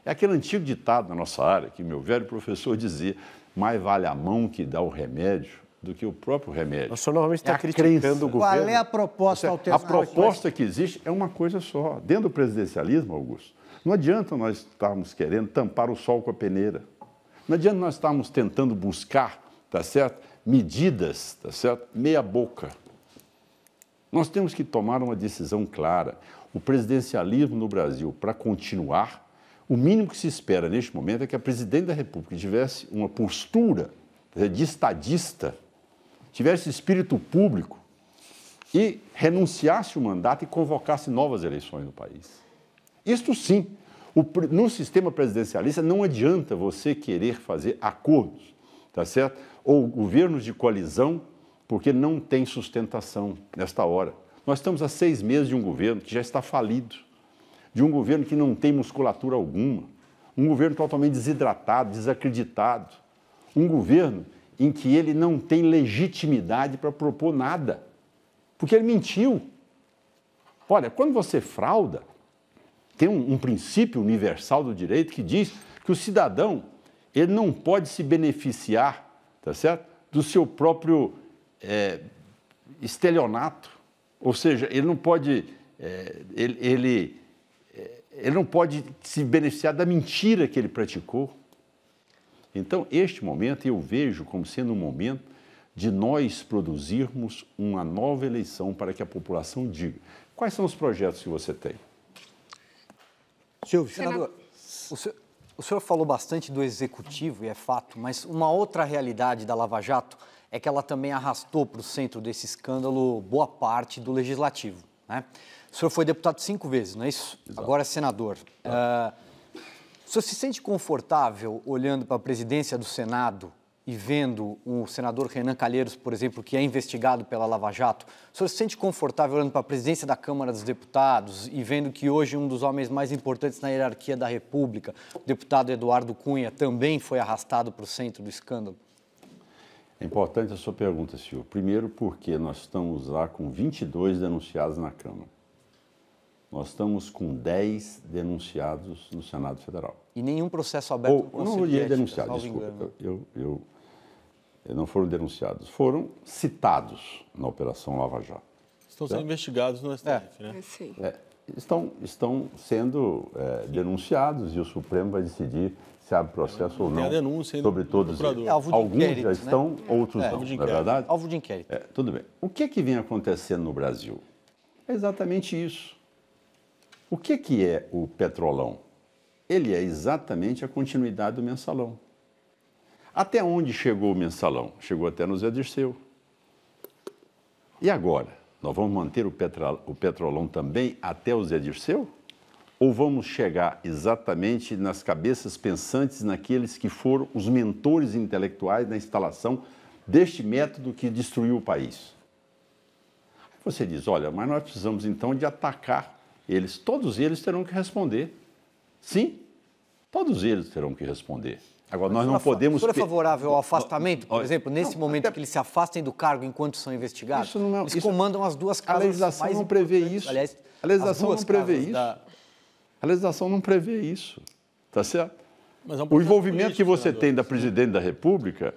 É aquele antigo ditado na nossa área que meu velho professor dizia: mais vale a mão que dá o remédio do que o próprio remédio. O senhor normalmente está é criticando crença. o governo. Qual é a proposta seja, alternativa? A proposta que existe é uma coisa só. Dentro do presidencialismo, Augusto, não adianta nós estarmos querendo tampar o sol com a peneira. Não adianta nós estarmos tentando buscar, tá certo? Medidas, tá certo? Meia boca. Nós temos que tomar uma decisão clara. O presidencialismo no Brasil, para continuar, o mínimo que se espera neste momento é que a presidente da República tivesse uma postura de estadista, tivesse espírito público e renunciasse o mandato e convocasse novas eleições no país. Isto sim, o, no sistema presidencialista não adianta você querer fazer acordos, tá certo? Ou governos de coalizão porque não tem sustentação nesta hora. Nós estamos há seis meses de um governo que já está falido, de um governo que não tem musculatura alguma, um governo totalmente desidratado, desacreditado, um governo em que ele não tem legitimidade para propor nada, porque ele mentiu. Olha, quando você frauda, tem um, um, princípio universal do direito que diz que o cidadão ele não pode se beneficiar, tá certo, do seu próprio é, estelionato, ou seja, ele não pode, é, ele, ele, é, ele não pode se beneficiar da mentira que ele praticou. Então, este momento eu vejo como sendo um momento de nós produzirmos uma nova eleição para que a população diga quais são os projetos que você tem. Silvio, senador, o senhor, o senhor falou bastante do executivo, e é fato, mas uma outra realidade da Lava Jato é que ela também arrastou para o centro desse escândalo boa parte do legislativo. Né? O senhor foi deputado cinco vezes, não é isso? Exato. Agora é senador. Uh, o senhor se sente confortável olhando para a presidência do Senado e vendo o senador Renan Calheiros, por exemplo, que é investigado pela Lava Jato, o senhor se sente confortável olhando para a presidência da Câmara dos Deputados e vendo que hoje um dos homens mais importantes na hierarquia da República, o deputado Eduardo Cunha, também foi arrastado para o centro do escândalo? É importante a sua pergunta, senhor. Primeiro, porque nós estamos lá com 22 denunciados na Câmara. Nós estamos com 10 denunciados no Senado Federal. E nenhum processo aberto Ou, o Não ia denunciar, desculpa. Eu, eu, eu, não foram denunciados, foram citados na Operação Lava Jato. Estão sendo então, investigados no STF, é, né? É, sim. É, estão, estão sendo é, denunciados e o Supremo vai decidir se abre processo ou não. Tem a denúncia sobre todos eles. Alguns inquérito, já né? estão, né? outros é, não, não é verdade? Alvo de inquérito. É, tudo bem. O que é que vem acontecendo no Brasil? É exatamente isso. O que é que é o petrolão? Ele é exatamente a continuidade do mensalão. Até onde chegou o mensalão? Chegou até no Zé Dirceu. E agora? Nós vamos manter o, petrolão também até o Zé Dirceu? ou vamos chegar exatamente nas cabeças pensantes naqueles que foram os mentores intelectuais na instalação deste método que destruiu o país? Você diz, olha, mas nós precisamos então de atacar eles. Todos eles terão que responder. Sim, todos eles terão que responder. Agora, nós não podemos. O senhor é favorável ao afastamento, por exemplo, nesse não, momento até... que eles se afastem do cargo enquanto são investigados? Isso não é... Eles isso... comandam as duas casas. A legislação não prevê isso. Aliás, a legislação não prevê isso. Da a legislação não prevê isso, tá certo? É um o envolvimento que você né, tem da presidente da República,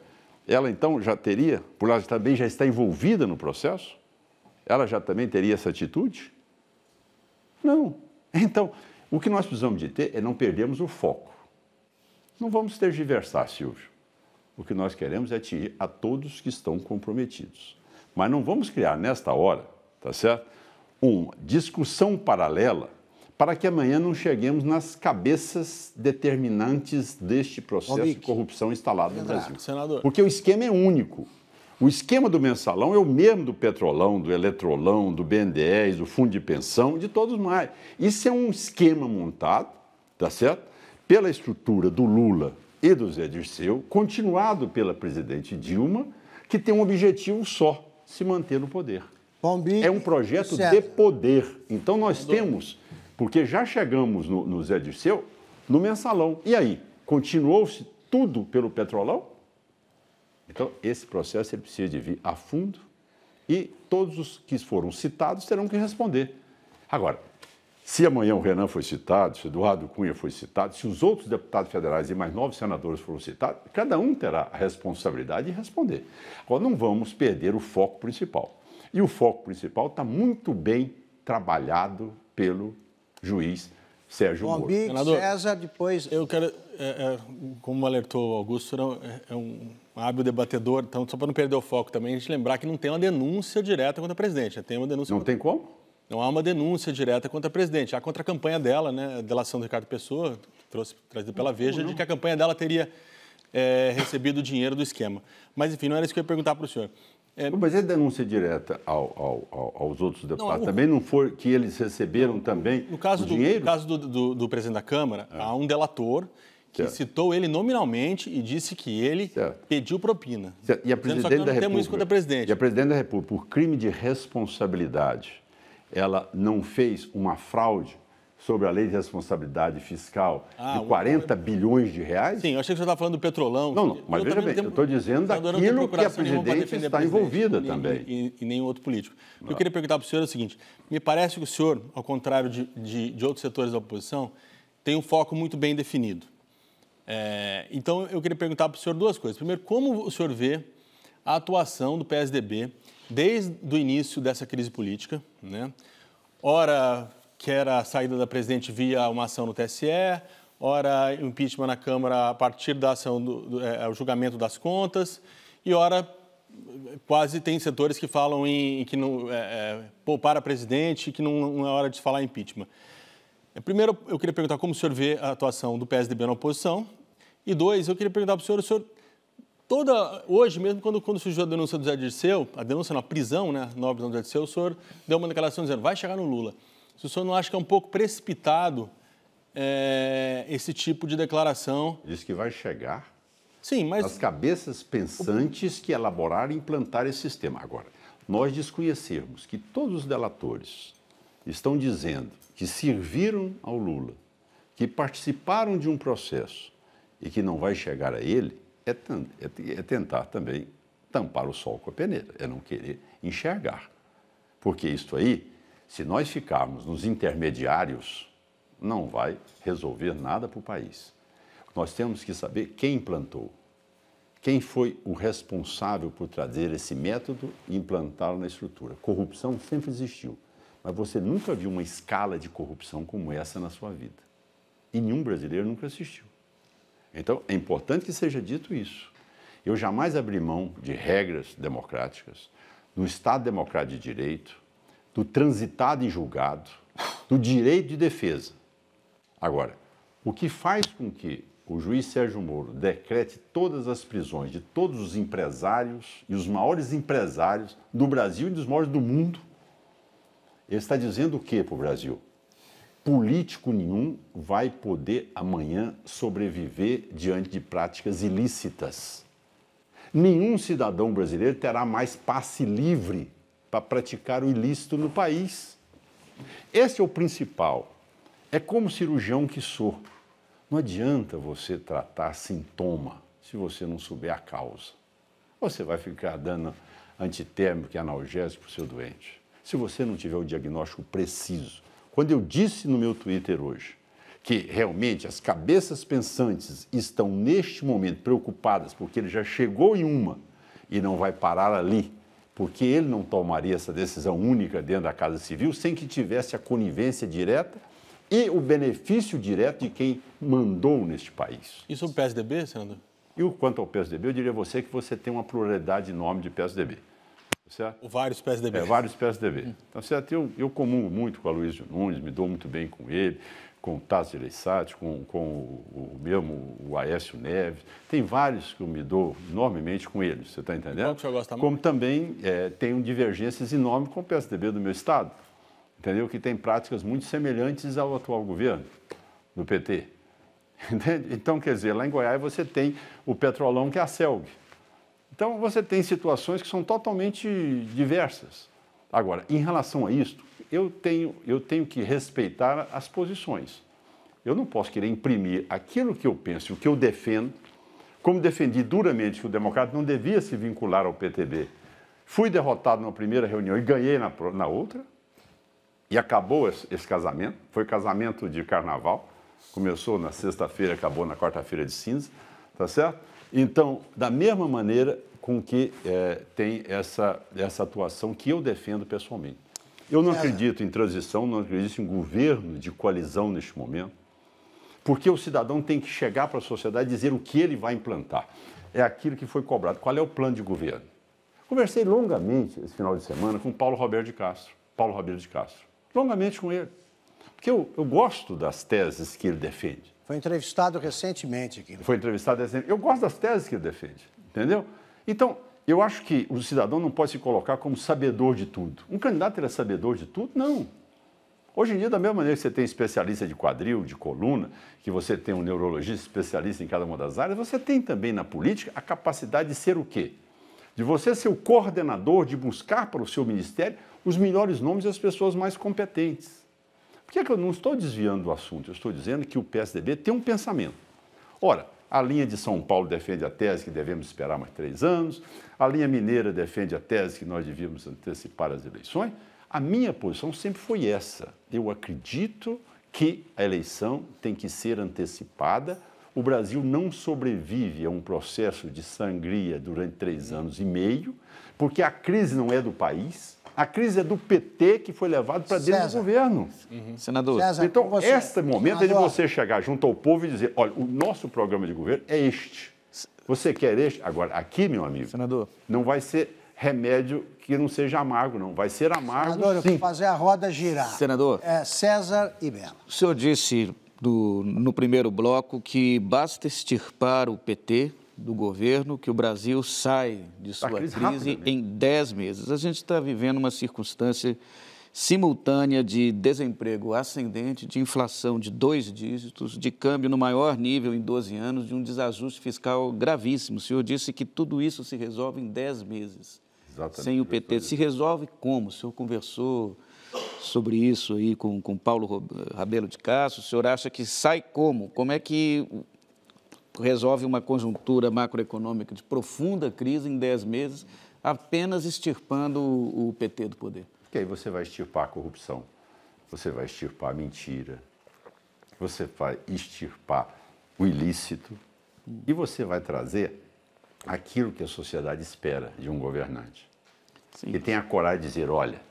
ela então já teria, por lá também já está envolvida no processo? Ela já também teria essa atitude? Não. Então, o que nós precisamos de ter é não perdermos o foco. Não vamos tergiversar, Silvio. O que nós queremos é atingir a todos que estão comprometidos. Mas não vamos criar nesta hora, tá certo? Uma discussão paralela para que amanhã não cheguemos nas cabeças determinantes deste processo Obique. de corrupção instalado no Brasil. Senador. Porque o esquema é único. O esquema do mensalão é o mesmo do petrolão, do eletrolão, do BNDES, do fundo de pensão, de todos mais. Isso é um esquema montado, tá certo? Pela estrutura do Lula e do Zé Dirceu, continuado pela presidente Dilma, que tem um objetivo só, se manter no poder. é um projeto certo. de poder. Então nós temos porque já chegamos no, no Zé Dirceu no mensalão. E aí? Continuou-se tudo pelo petrolão? Então, esse processo ele precisa de vir a fundo e todos os que foram citados terão que responder. Agora, se amanhã o Renan foi citado, se Eduardo Cunha foi citado, se os outros deputados federais e mais nove senadores foram citados, cada um terá a responsabilidade de responder. Agora, não vamos perder o foco principal. E o foco principal está muito bem trabalhado pelo juiz Sérgio Bom, Moro. Senador, César, depois... Eu quero, é, é, como alertou o Augusto, é, é um hábil debatedor, então só para não perder o foco também, a gente lembrar que não tem uma denúncia direta contra a presidente. Né? Tem uma denúncia não contra... tem como? Não há uma denúncia direta contra a presidente. Há contra a campanha dela, né? A delação do Ricardo Pessoa, trouxe, trazida pela Veja, não. de que a campanha dela teria é, recebido dinheiro do esquema. Mas, enfim, não era isso que eu ia perguntar para o senhor. É... Mas é denúncia direta ao, ao, ao, aos outros deputados. Não, o... Também não foi que eles receberam também no caso do, dinheiro? No caso do, do, do presidente da Câmara, é. há um delator que certo. citou ele nominalmente e disse que ele certo. pediu propina. Certo. E a presidente da República, isso presidente. E a presidente da República, por crime de responsabilidade, ela não fez uma fraude sobre a lei de responsabilidade fiscal ah, de 40 bilhões de reais. Sim, eu achei que você estava falando do petrolão. Não, não, eu mas veja bem, eu estou dizendo daquilo que a presidente está envolvida também. E, e, nenhum outro político. O que eu queria perguntar para o senhor é o seguinte, me parece que o senhor, ao contrário de, de, de outros setores da oposição, tem um foco muito bem definido. É, então, eu queria perguntar para o senhor duas coisas. Primeiro, como o senhor vê a atuação do PSDB desde o início dessa crise política, né? Ora que era a saída da presidente via uma ação no TSE, ora impeachment na Câmara a partir da ação do, do é, é, o julgamento das contas, e ora quase tem setores que falam em, em que não é, é, poupar a presidente, que não, não é hora de falar impeachment. É, primeiro, eu queria perguntar como o senhor vê a atuação do PSDB na oposição. E dois, eu queria perguntar para o senhor, o senhor toda hoje mesmo quando quando surgiu a denúncia do Zé Dirceu, a denúncia na prisão, né, nobre do Zé Dirceu, o senhor deu uma declaração dizendo vai chegar no Lula. Se o senhor não acha que é um pouco precipitado é, esse tipo de declaração? Diz que vai chegar Sim, mas... as cabeças pensantes que elaboraram e implantaram esse sistema. Agora, nós desconhecermos que todos os delatores estão dizendo que serviram ao Lula, que participaram de um processo e que não vai chegar a ele, é, é, é tentar também tampar o sol com a peneira, é não querer enxergar. Porque isso aí se nós ficarmos nos intermediários, não vai resolver nada para o país. Nós temos que saber quem implantou, quem foi o responsável por trazer esse método e implantá-lo na estrutura. Corrupção sempre existiu, mas você nunca viu uma escala de corrupção como essa na sua vida. E nenhum brasileiro nunca assistiu. Então, é importante que seja dito isso. Eu jamais abri mão de regras democráticas, no Estado Democrático de Direito, do transitado e julgado, do direito de defesa. Agora, o que faz com que o juiz Sérgio Moro decrete todas as prisões de todos os empresários e os maiores empresários do Brasil e dos maiores do mundo, ele está dizendo o que para o Brasil? Político nenhum vai poder amanhã sobreviver diante de práticas ilícitas. Nenhum cidadão brasileiro terá mais passe livre para praticar o ilícito no país. Esse é o principal. É como cirurgião que sou. Não adianta você tratar sintoma se você não souber a causa. Você vai ficar dando antitérmico e analgésico para o seu doente. Se você não tiver o diagnóstico preciso. Quando eu disse no meu Twitter hoje que realmente as cabeças pensantes estão neste momento preocupadas porque ele já chegou em uma e não vai parar ali, porque ele não tomaria essa decisão única dentro da Casa Civil sem que tivesse a conivência direta e o benefício direto de quem mandou neste país. E sobre é o PSDB, senador? E quanto ao PSDB, eu diria a você que você tem uma pluralidade enorme de PSDB. Certo? Vários PSDB. É, vários PSDB. Então, certo? Eu, eu comungo muito com a Luiz Nunes, me dou muito bem com ele com o Taz Eleissati, com, com o, o mesmo o Aécio Neves. Tem vários que eu me dou enormemente com eles, você está entendendo? Qual que gosta Como também é, tenho divergências enormes com o PSDB do meu estado, entendeu? Que tem práticas muito semelhantes ao atual governo do PT. [LAUGHS] Entende? Então, quer dizer, lá em Goiás você tem o Petrolão, que é a Selg. Então, você tem situações que são totalmente diversas. Agora, em relação a isto, eu tenho, eu tenho que respeitar as posições. Eu não posso querer imprimir aquilo que eu penso, o que eu defendo, como defendi duramente que o democrata não devia se vincular ao PTB. Fui derrotado na primeira reunião e ganhei na, na outra, e acabou esse, esse casamento. Foi casamento de carnaval, começou na sexta-feira, acabou na quarta-feira de cinza, tá certo? Então, da mesma maneira com que é, tem essa, essa atuação que eu defendo pessoalmente. Eu não é. acredito em transição, não acredito em governo de coalizão neste momento, porque o cidadão tem que chegar para a sociedade e dizer o que ele vai implantar. É aquilo que foi cobrado. Qual é o plano de governo? Conversei longamente esse final de semana com Paulo Roberto de Castro. Paulo Roberto de Castro. Longamente com ele. Porque eu, eu gosto das teses que ele defende. Foi entrevistado recentemente aqui. Né? Foi entrevistado recentemente. Eu gosto das teses que ele defende, entendeu? Então, eu acho que o cidadão não pode se colocar como sabedor de tudo. Um candidato é sabedor de tudo? Não. Hoje em dia, da mesma maneira que você tem especialista de quadril, de coluna, que você tem um neurologista especialista em cada uma das áreas, você tem também na política a capacidade de ser o quê? De você ser o coordenador, de buscar para o seu ministério os melhores nomes e as pessoas mais competentes. Por que, é que eu não estou desviando do assunto? Eu estou dizendo que o PSDB tem um pensamento. Ora, a linha de São Paulo defende a tese que devemos esperar mais três anos, a linha mineira defende a tese que nós devíamos antecipar as eleições. A minha posição sempre foi essa. Eu acredito que a eleição tem que ser antecipada. O Brasil não sobrevive a um processo de sangria durante três anos e meio, porque a crise não é do país, a crise é do PT que foi levado para dentro César. do governo. Uhum. Senador. César, então, você, este momento senador. é de você chegar junto ao povo e dizer, olha, o nosso programa de governo é este. Você quer este? Agora, aqui, meu amigo, senador, não vai ser remédio que não seja amargo, não. Vai ser amargo, Senador, eu sim. eu fazer a roda girar. Senador. É César e Belo. O senhor disse do, no primeiro bloco que basta extirpar o PT do governo que o Brasil sai de tá sua crise, crise né? em 10 meses. A gente está vivendo uma circunstância simultânea de desemprego ascendente, de inflação de dois dígitos, de câmbio no maior nível em 12 anos, de um desajuste fiscal gravíssimo. O senhor disse que tudo isso se resolve em 10 meses. Exatamente. Sem o PT. Se resolve como? O senhor conversou sobre isso aí com, com Paulo Rabelo de Castro. O senhor acha que sai como? Como é que resolve uma conjuntura macroeconômica de profunda crise em 10 meses, apenas extirpando o PT do poder. Porque aí você vai extirpar a corrupção, você vai extirpar a mentira, você vai extirpar o ilícito e você vai trazer aquilo que a sociedade espera de um governante. Sim. Que tenha a coragem de dizer, olha,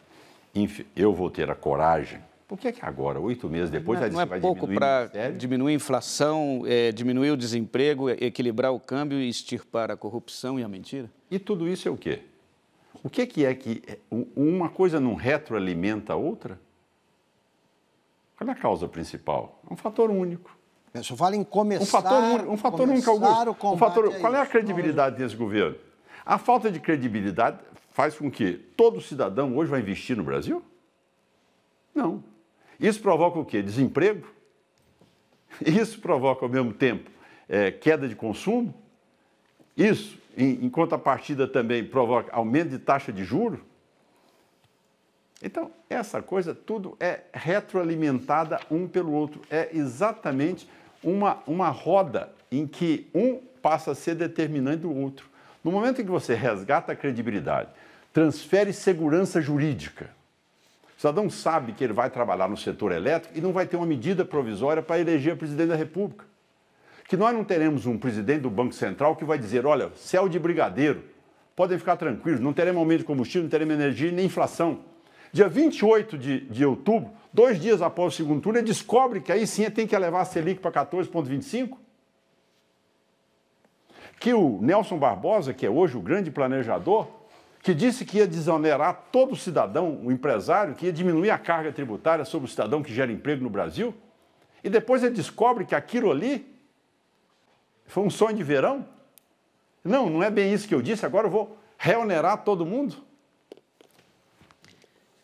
eu vou ter a coragem por que é que agora, oito meses depois, não, já é disse não é que vai pouco para diminuir a inflação, é, diminuir o desemprego, é, equilibrar o câmbio e extirpar a corrupção e a mentira? E tudo isso é o quê? O que é que, é que uma coisa não retroalimenta a outra? Qual é a causa principal? É um fator único. Eu é, só fala em começar. Um fator, único, um fator nunca Augusto. Um fator, qual é a credibilidade desse governo? A falta de credibilidade faz com que todo cidadão hoje vá investir no Brasil? Não. Isso provoca o quê? Desemprego? Isso provoca, ao mesmo tempo, é, queda de consumo? Isso, em, em contrapartida, também provoca aumento de taxa de juros? Então, essa coisa tudo é retroalimentada um pelo outro. É exatamente uma, uma roda em que um passa a ser determinante do outro. No momento em que você resgata a credibilidade, transfere segurança jurídica o cidadão sabe que ele vai trabalhar no setor elétrico e não vai ter uma medida provisória para eleger presidente da República. Que nós não teremos um presidente do Banco Central que vai dizer: olha, céu de brigadeiro, podem ficar tranquilos, não teremos aumento de combustível, não teremos energia nem inflação. Dia 28 de, de outubro, dois dias após o segundo turno, ele descobre que aí sim ele tem que levar a Selic para 14,25. Que o Nelson Barbosa, que é hoje o grande planejador, que disse que ia desonerar todo cidadão, o empresário, que ia diminuir a carga tributária sobre o cidadão que gera emprego no Brasil, e depois ele descobre que aquilo ali foi um sonho de verão? Não, não é bem isso que eu disse, agora eu vou reonerar todo mundo?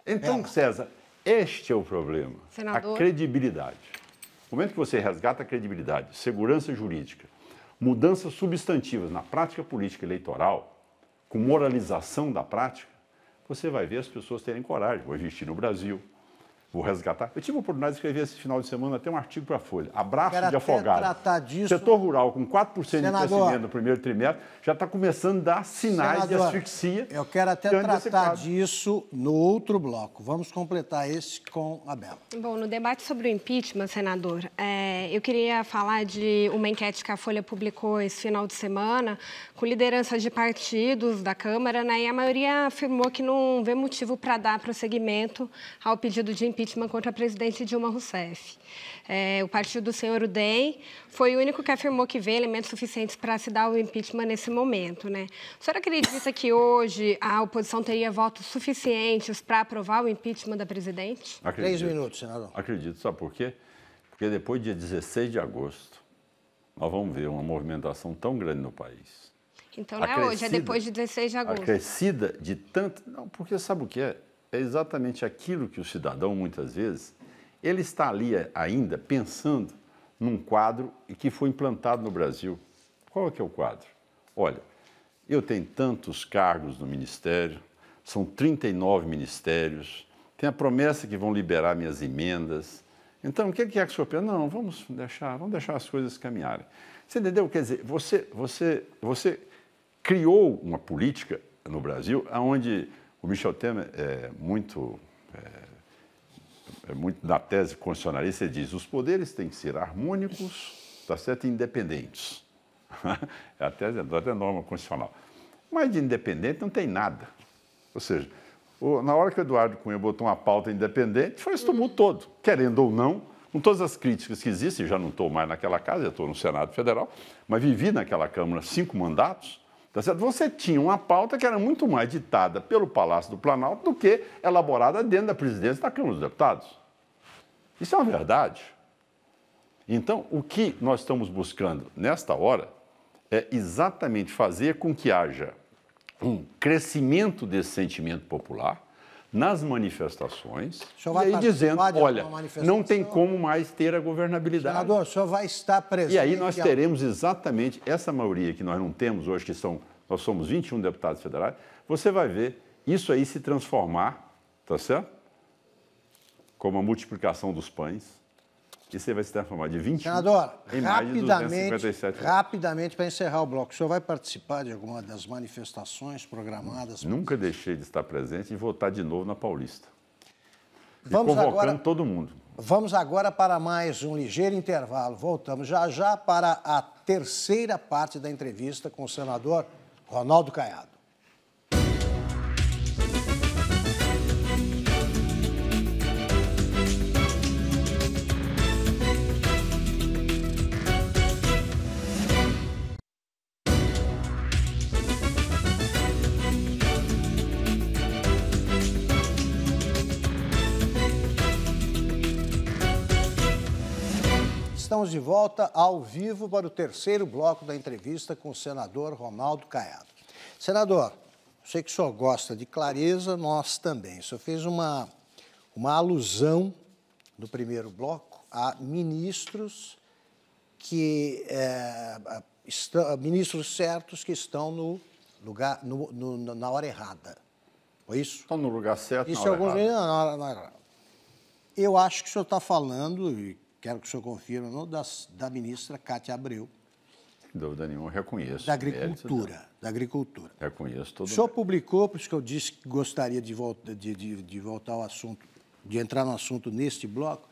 Então, é. César, este é o problema, Senador. a credibilidade. No momento que você resgata a credibilidade, segurança jurídica, mudanças substantivas na prática política eleitoral, com moralização da prática, você vai ver as pessoas terem coragem. Vou investir no Brasil, vou resgatar. Eu tive a oportunidade de escrever esse final de semana até um artigo para a Folha. Abraço Quero de afogado. Tratar disso. Setor rural com 4% Senador. de crescimento no primeiro trimestre já está começando a dar sinais Senador, de asfixia. Eu quero até tratar disso no outro bloco. Vamos completar esse com a Bela. Bom, no debate sobre o impeachment, senador, é, eu queria falar de uma enquete que a Folha publicou esse final de semana com lideranças de partidos da Câmara, né? E a maioria afirmou que não vê motivo para dar prosseguimento ao pedido de impeachment impeachment contra a presidente Dilma Rousseff. É, o partido do senhor Udem foi o único que afirmou que vê elementos suficientes para se dar o impeachment nesse momento. Né? O senhor acredita que hoje a oposição teria votos suficientes para aprovar o impeachment da presidente? Acredito. Três minutos, senador. Acredito. Sabe por quê? Porque depois de dia 16 de agosto, nós vamos ver uma movimentação tão grande no país. Então não é hoje, é depois de 16 de agosto. Acrescida crescida de tanto. Não, porque sabe o que é? é exatamente aquilo que o cidadão, muitas vezes, ele está ali ainda pensando num quadro que foi implantado no Brasil. Qual é que é o quadro? Olha, eu tenho tantos cargos no ministério, são 39 ministérios, tem a promessa que vão liberar minhas emendas. Então, o que é que o senhor pensa? Não, vamos deixar, vamos deixar as coisas caminharem. Você entendeu? Quer dizer, você, você, você criou uma política no Brasil onde o Michel Temer é muito, é, é muito na tese constitucionalista, ele diz os poderes têm que ser harmônicos, tá certo, independentes. [LAUGHS] é a tese é da norma constitucional. Mas de independente não tem nada. Ou seja, na hora que o Eduardo Cunha botou uma pauta independente, foi esse tumulto todo, querendo ou não, com todas as críticas que existem, já não estou mais naquela casa, eu estou no Senado Federal, mas vivi naquela Câmara cinco mandatos, Tá certo? Você tinha uma pauta que era muito mais ditada pelo Palácio do Planalto do que elaborada dentro da presidência da Câmara dos Deputados. Isso é uma verdade. Então, o que nós estamos buscando nesta hora é exatamente fazer com que haja um crescimento desse sentimento popular, nas manifestações e aí dizendo, olha, não tem como mais ter a governabilidade. Senador, o senhor vai estar presente. E aí nós teremos exatamente essa maioria que nós não temos hoje, que são, nós somos 21 deputados federais, você vai ver isso aí se transformar, tá certo? Como a multiplicação dos pães, e você vai se transformar de 20 Senador, em mais de 257. Rapidamente, para encerrar o bloco, o senhor vai participar de alguma das manifestações programadas? Nunca deixei de estar presente e votar de novo na Paulista. Vamos e convocando agora, todo mundo. Vamos agora para mais um ligeiro intervalo. Voltamos já já para a terceira parte da entrevista com o senador Ronaldo Caiado. estamos de volta ao vivo para o terceiro bloco da entrevista com o senador Ronaldo Caiado. Senador, sei que o senhor gosta de clareza, nós também. O senhor fez uma, uma alusão no primeiro bloco a ministros que é, está, ministros certos que estão no lugar no, no, na hora errada. Foi isso? Estão no lugar certo, isso na hora alguns... errada. Não, não, não, Eu acho que o senhor está falando, e quero que o senhor confirme, não, da ministra Cátia Abreu. Sem dúvida nenhuma, reconheço. Da agricultura. Mérito, da agricultura. Reconheço todo O senhor publicou, por isso que eu disse que gostaria de, volta, de, de, de voltar ao assunto, de entrar no assunto neste bloco,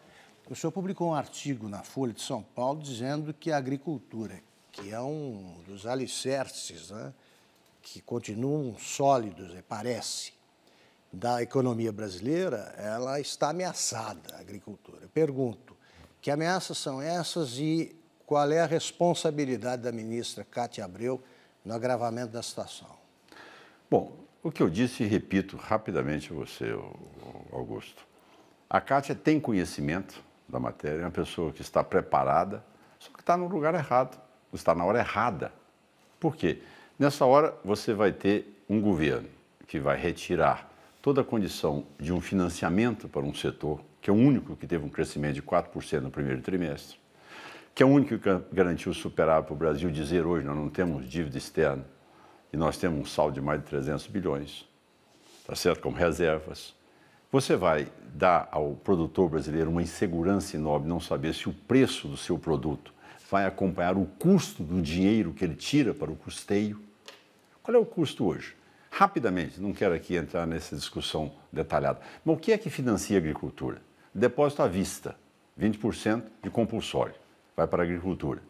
o senhor publicou um artigo na Folha de São Paulo dizendo que a agricultura, que é um dos alicerces, né, que continuam sólidos, é, parece, da economia brasileira, ela está ameaçada, a agricultura. Eu pergunto, que ameaças são essas e qual é a responsabilidade da ministra Cátia Abreu no agravamento da situação? Bom, o que eu disse e repito rapidamente a você, Augusto. A Cátia tem conhecimento da matéria, é uma pessoa que está preparada, só que está no lugar errado, está na hora errada. Por quê? Nessa hora você vai ter um governo que vai retirar toda a condição de um financiamento para um setor que é o único que teve um crescimento de 4% no primeiro trimestre, que é o único que garantiu superar para o Brasil dizer hoje nós não temos dívida externa e nós temos um saldo de mais de 300 bilhões, tá certo? Como reservas. Você vai dar ao produtor brasileiro uma insegurança enorme, não saber se o preço do seu produto vai acompanhar o custo do dinheiro que ele tira para o custeio. Qual é o custo hoje? Rapidamente, não quero aqui entrar nessa discussão detalhada, mas o que é que financia a agricultura? Depósito à vista, 20% de compulsório, vai para a agricultura.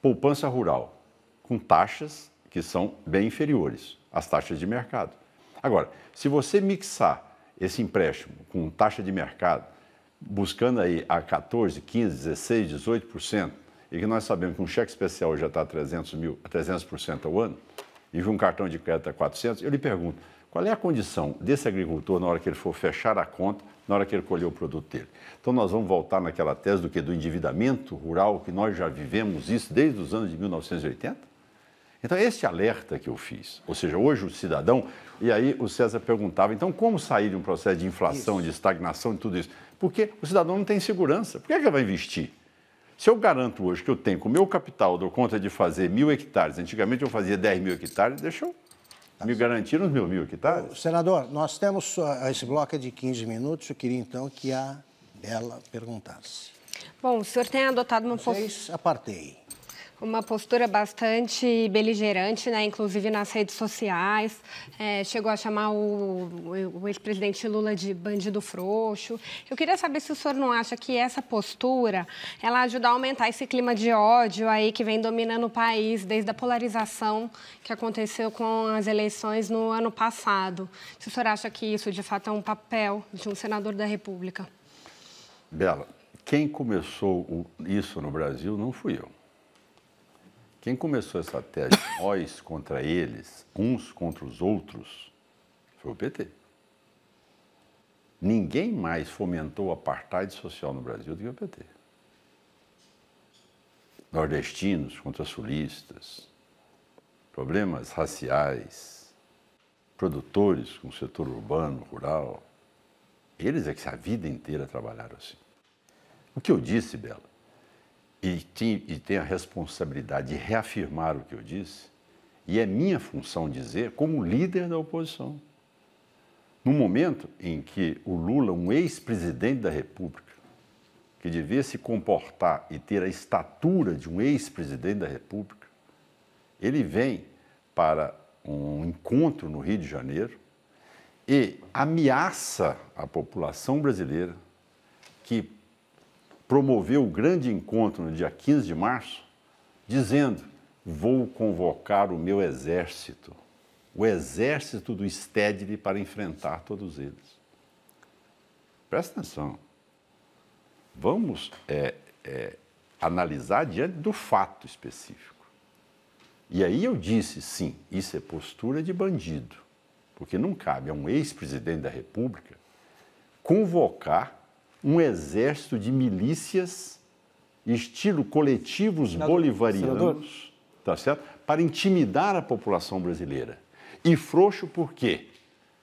Poupança rural, com taxas que são bem inferiores às taxas de mercado. Agora, se você mixar esse empréstimo com taxa de mercado, buscando aí a 14, 15, 16, 18%, e que nós sabemos que um cheque especial já está a 300%, mil, 300 ao ano, e um cartão de crédito é a 400, eu lhe pergunto, qual é a condição desse agricultor na hora que ele for fechar a conta na hora que ele colheu o produto dele. Então, nós vamos voltar naquela tese do que do endividamento rural, que nós já vivemos isso desde os anos de 1980? Então, esse alerta que eu fiz, ou seja, hoje o cidadão, e aí o César perguntava, então como sair de um processo de inflação, isso. de estagnação e tudo isso? Porque o cidadão não tem segurança. Por que, é que ele vai investir? Se eu garanto hoje que eu tenho, com o meu capital, dou conta de fazer mil hectares, antigamente eu fazia 10 mil hectares, deixa eu Tá. Me garantiram os mil mil hectares? Senador, nós temos ah, esse bloco é de 15 minutos. Eu queria, então, que a Bela perguntasse. Bom, o senhor tem adotado uma... Vocês apartei uma postura bastante beligerante, né? inclusive nas redes sociais. É, chegou a chamar o, o ex-presidente Lula de bandido frouxo. Eu queria saber se o senhor não acha que essa postura ela ajuda a aumentar esse clima de ódio aí que vem dominando o país desde a polarização que aconteceu com as eleições no ano passado. Se o senhor acha que isso de fato é um papel de um senador da República? Bela, quem começou isso no Brasil não fui eu. Quem começou essa tese, nós contra eles, uns contra os outros, foi o PT. Ninguém mais fomentou o apartheid social no Brasil do que o PT. Nordestinos contra sulistas, problemas raciais, produtores com o setor urbano, rural, eles é que a vida inteira trabalharam assim. O que eu disse, Bela, e, e tem a responsabilidade de reafirmar o que eu disse, e é minha função dizer, como líder da oposição. No momento em que o Lula, um ex-presidente da República, que devia se comportar e ter a estatura de um ex-presidente da República, ele vem para um encontro no Rio de Janeiro e ameaça a população brasileira que promoveu o grande encontro no dia 15 de março, dizendo: Vou convocar o meu exército, o exército do Stedley para enfrentar todos eles. Presta atenção. Vamos é, é, analisar diante do fato específico. E aí eu disse: sim, isso é postura de bandido, porque não cabe a um ex-presidente da República convocar um exército de milícias, estilo coletivos Senador, bolivarianos, Senador. tá certo? Para intimidar a população brasileira. E frouxo por quê?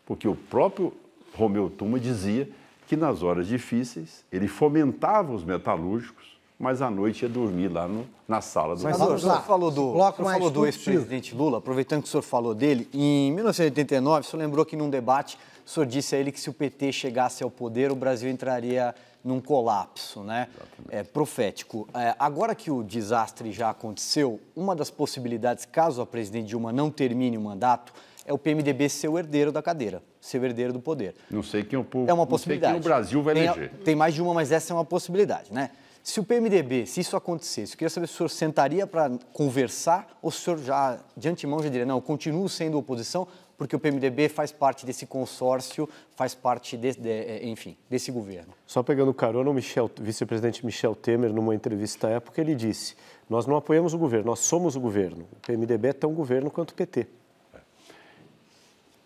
Porque o próprio Romeu Tuma dizia que nas horas difíceis ele fomentava os metalúrgicos, mas à noite ia dormir lá no, na sala do Mas o senhor falou do, falou do ex-presidente Lula, aproveitando que o senhor falou dele, em 1989, o senhor lembrou que num debate o senhor disse a ele que se o PT chegasse ao poder, o Brasil entraria num colapso, né? É profético. É, agora que o desastre já aconteceu, uma das possibilidades, caso a presidente Dilma não termine o mandato, é o PMDB ser o herdeiro da cadeira, ser o herdeiro do poder. Não sei quem o povo. É uma possibilidade. Não sei quem o Brasil vai tem, eleger. Tem mais de uma, mas essa é uma possibilidade, né? Se o PMDB, se isso acontecesse, eu queria saber se o senhor sentaria para conversar ou se o senhor já, de antemão, já diria, não, eu continuo sendo oposição, porque o PMDB faz parte desse consórcio, faz parte, de, de, é, enfim, desse governo. Só pegando carona, o vice-presidente Michel Temer, numa entrevista à época, ele disse: Nós não apoiamos o governo, nós somos o governo. O PMDB é tão governo quanto o PT. É.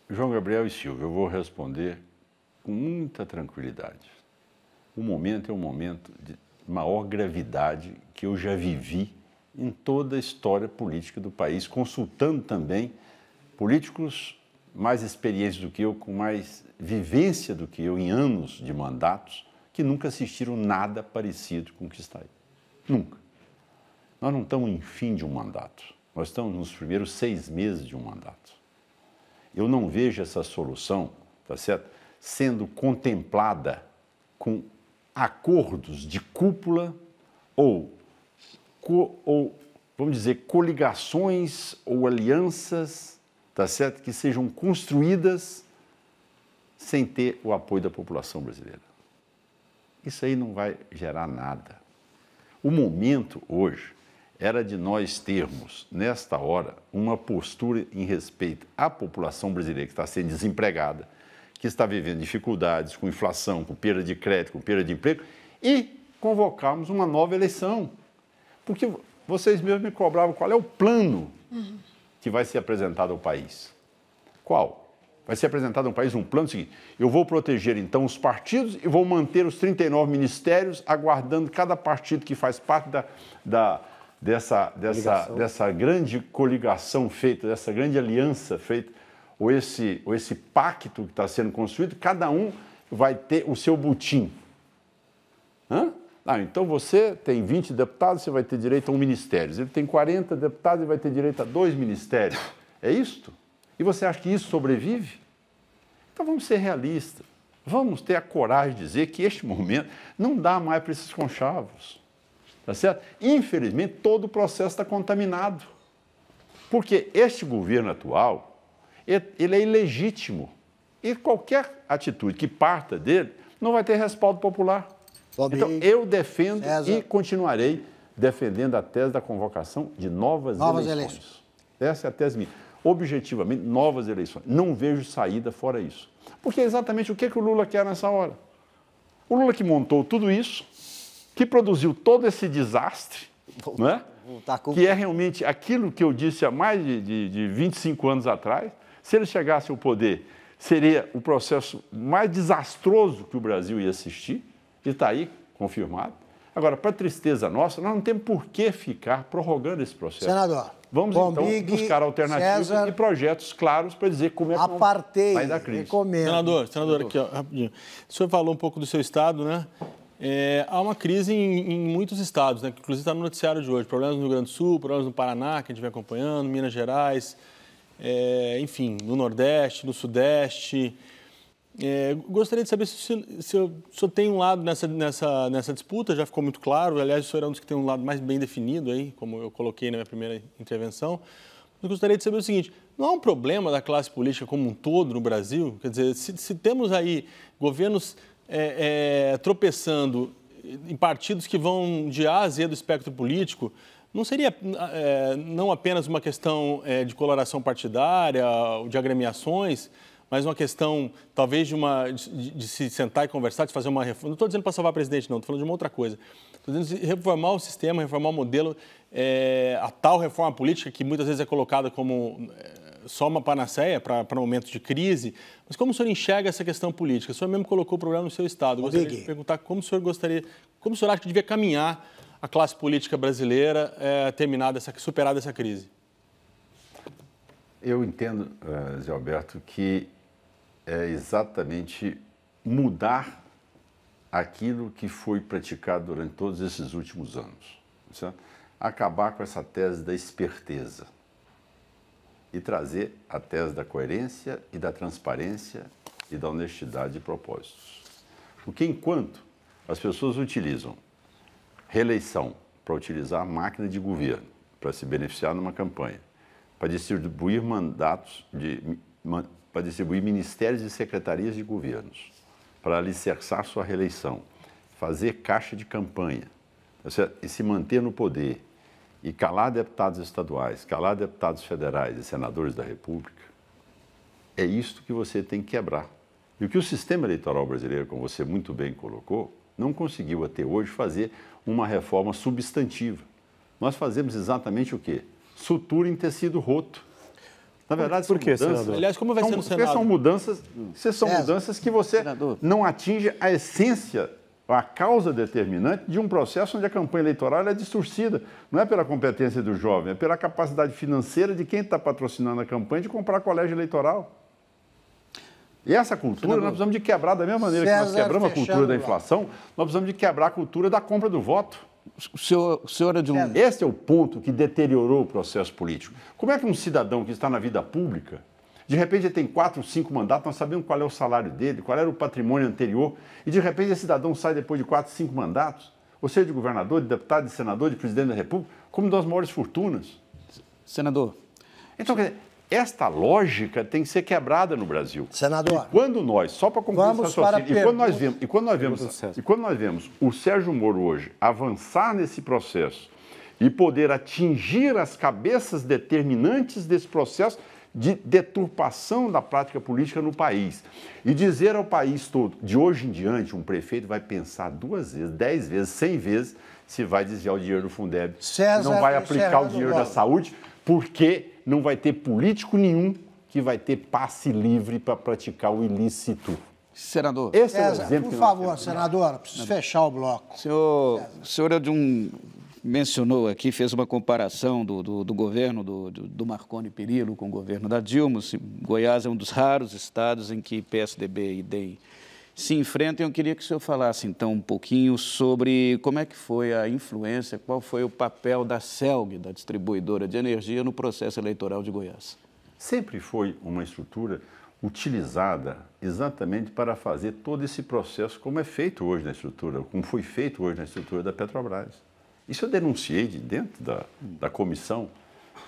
João Gabriel e Silvio, eu vou responder com muita tranquilidade. O momento é um momento de maior gravidade que eu já vivi em toda a história política do país, consultando também políticos mais experientes do que eu, com mais vivência do que eu em anos de mandatos, que nunca assistiram nada parecido com o que está aí. Nunca. Nós não estamos em fim de um mandato, nós estamos nos primeiros seis meses de um mandato. Eu não vejo essa solução, tá certo, sendo contemplada com acordos de cúpula ou, co, ou vamos dizer, coligações ou alianças tá certo? que sejam construídas sem ter o apoio da população brasileira. Isso aí não vai gerar nada. O momento hoje era de nós termos, nesta hora, uma postura em respeito à população brasileira que está sendo desempregada, que está vivendo dificuldades com inflação, com perda de crédito, com perda de emprego, e convocarmos uma nova eleição. Porque vocês mesmos me cobravam qual é o plano. Uhum que vai ser apresentado ao país. Qual? Vai ser apresentado ao país um plano seguinte: eu vou proteger então os partidos e vou manter os 39 ministérios, aguardando cada partido que faz parte da, da dessa, dessa, dessa grande coligação feita, dessa grande aliança feita, ou esse, ou esse pacto que está sendo construído, cada um vai ter o seu butim. Hã? Ah, então você tem 20 deputados, você vai ter direito a um ministério. Ele tem 40 deputados e vai ter direito a dois ministérios. É isto? E você acha que isso sobrevive? Então vamos ser realistas. Vamos ter a coragem de dizer que este [LAUGHS] momento não dá mais para esses conchavos. Tá certo? Infelizmente, todo o processo está contaminado. Porque este governo atual, ele é ilegítimo. E qualquer atitude que parta dele não vai ter respaldo popular. Valdir, então, eu defendo César. e continuarei defendendo a tese da convocação de novas, novas eleições. eleições. Essa é a tese minha. Objetivamente, novas eleições. Não vejo saída fora isso. Porque é exatamente o que, que o Lula quer nessa hora. O Lula que montou tudo isso, que produziu todo esse desastre, Vou, é? que é realmente aquilo que eu disse há mais de, de, de 25 anos atrás, se ele chegasse ao poder, seria o processo mais desastroso que o Brasil ia assistir e está aí, confirmado. Agora, para tristeza nossa, nós não temos por que ficar prorrogando esse processo. Senador. Vamos então buscar alternativas César, e projetos claros para dizer como é que apartei, vai da crise. Recomendo. Senador, senador, aqui, ó, rapidinho. O senhor falou um pouco do seu estado, né? É, há uma crise em, em, muitos estados, né? que inclusive está no noticiário de hoje. Problemas no Rio Grande do Sul, problemas no Paraná, que a gente vem acompanhando, Minas Gerais, é, enfim, no Nordeste, no Sudeste. É, gostaria de saber se, se, se o senhor tem um lado nessa, nessa, nessa disputa, já ficou muito claro. Aliás, o senhor é um dos que tem um lado mais bem definido aí, como eu coloquei na minha primeira intervenção. Mas gostaria de saber o seguinte: não há um problema da classe política como um todo no Brasil? Quer dizer, se, se temos aí governos é, é, tropeçando em partidos que vão de A a Z do espectro político, não seria é, não apenas uma questão é, de coloração partidária ou de agremiações? mas uma questão talvez de, uma, de, de se sentar e conversar, de fazer uma reforma. Não estou dizendo para salvar o presidente, não, estou falando de uma outra coisa. Estou dizendo de reformar o sistema, reformar o modelo, é, a tal reforma política que muitas vezes é colocada como eh, só uma panaceia para um momentos de crise, mas como o senhor enxerga essa questão política? O senhor mesmo colocou o problema no seu estado. Gostaria de perguntar como o senhor gostaria, como o senhor acha que devia caminhar a classe política brasileira é, terminada, essa, superada essa crise? Eu entendo, Zé Alberto, que é exatamente mudar aquilo que foi praticado durante todos esses últimos anos. Certo? Acabar com essa tese da esperteza e trazer a tese da coerência e da transparência e da honestidade de propósitos. Porque enquanto as pessoas utilizam reeleição para utilizar a máquina de governo, para se beneficiar numa campanha, para distribuir mandatos de para distribuir ministérios e secretarias de governos, para alicerçar sua reeleição, fazer caixa de campanha e se manter no poder, e calar deputados estaduais, calar deputados federais e senadores da República, é isto que você tem que quebrar. E o que o sistema eleitoral brasileiro, como você muito bem colocou, não conseguiu até hoje fazer uma reforma substantiva. Nós fazemos exatamente o quê? Sutura em tecido roto. Na verdade, por que, senador? Aliás, como vai são, ser no Senado? São mudanças, se são é, mudanças que você senador. não atinge a essência, a causa determinante de um processo onde a campanha eleitoral é distorcida. Não é pela competência do jovem, é pela capacidade financeira de quem está patrocinando a campanha de comprar colégio eleitoral. E essa cultura senador. nós precisamos de quebrar da mesma maneira César que nós quebramos a cultura da inflação, nós precisamos de quebrar a cultura da compra do voto. O senhor, o senhor é de um... É. Este é o ponto que deteriorou o processo político. Como é que um cidadão que está na vida pública, de repente ele tem quatro, cinco mandatos, nós sabemos qual é o salário dele, qual era o patrimônio anterior, e de repente esse cidadão sai depois de quatro, cinco mandatos, ou seja, é de governador, de deputado, de senador, de presidente da República, como das maiores fortunas. Senador. Então, quer dizer, esta lógica tem que ser quebrada no Brasil. Senador. E quando nós, só para concluir vamos sua raciocínio, e quando nós vemos, e quando nós vemos, e quando nós vemos o Sérgio Moro hoje avançar nesse processo e poder atingir as cabeças determinantes desse processo, de deturpação da prática política no país. E dizer ao país todo, de hoje em diante, um prefeito vai pensar duas vezes, dez vezes, cem vezes, se vai desviar o dinheiro do Fundeb, César não vai aplicar César o dinheiro da saúde, porque não vai ter político nenhum que vai ter passe livre para praticar o ilícito. Senador. Esse é César, exemplo. Por favor, senadora, preciso fechar o bloco. Senhor, o senhor é de um. Mencionou aqui, fez uma comparação do, do, do governo do, do, Marconi Perillo com o governo da Dilma. Goiás é um dos raros estados em que PSDB e DEM se enfrentam. Eu queria que o senhor falasse, então, um pouquinho sobre como é que foi a influência, qual foi o papel da CELG, da distribuidora de energia, no processo eleitoral de Goiás. Sempre foi uma estrutura utilizada exatamente para fazer todo esse processo como é feito hoje na estrutura, como foi feito hoje na estrutura da Petrobras. Isso eu denunciei de dentro da, da comissão,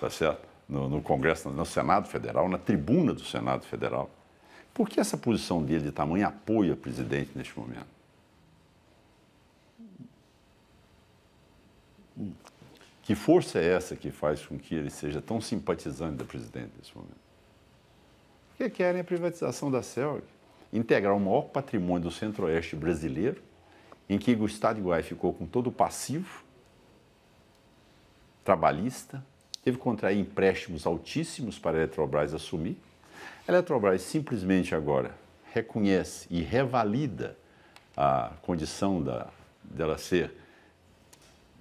tá certo? No, no Congresso, no Senado Federal, na tribuna do Senado Federal. Por que essa posição dele de tamanho apoia o presidente neste momento? Que força é essa que faz com que ele seja tão simpatizante da presidente neste momento? Porque querem a privatização da CELG, integrar o maior patrimônio do centro-oeste brasileiro, em que o Estado de Goiás ficou com todo o passivo trabalhista, teve que contrair empréstimos altíssimos para a Eletrobras assumir, a Eletrobras simplesmente agora reconhece e revalida a condição da, dela ser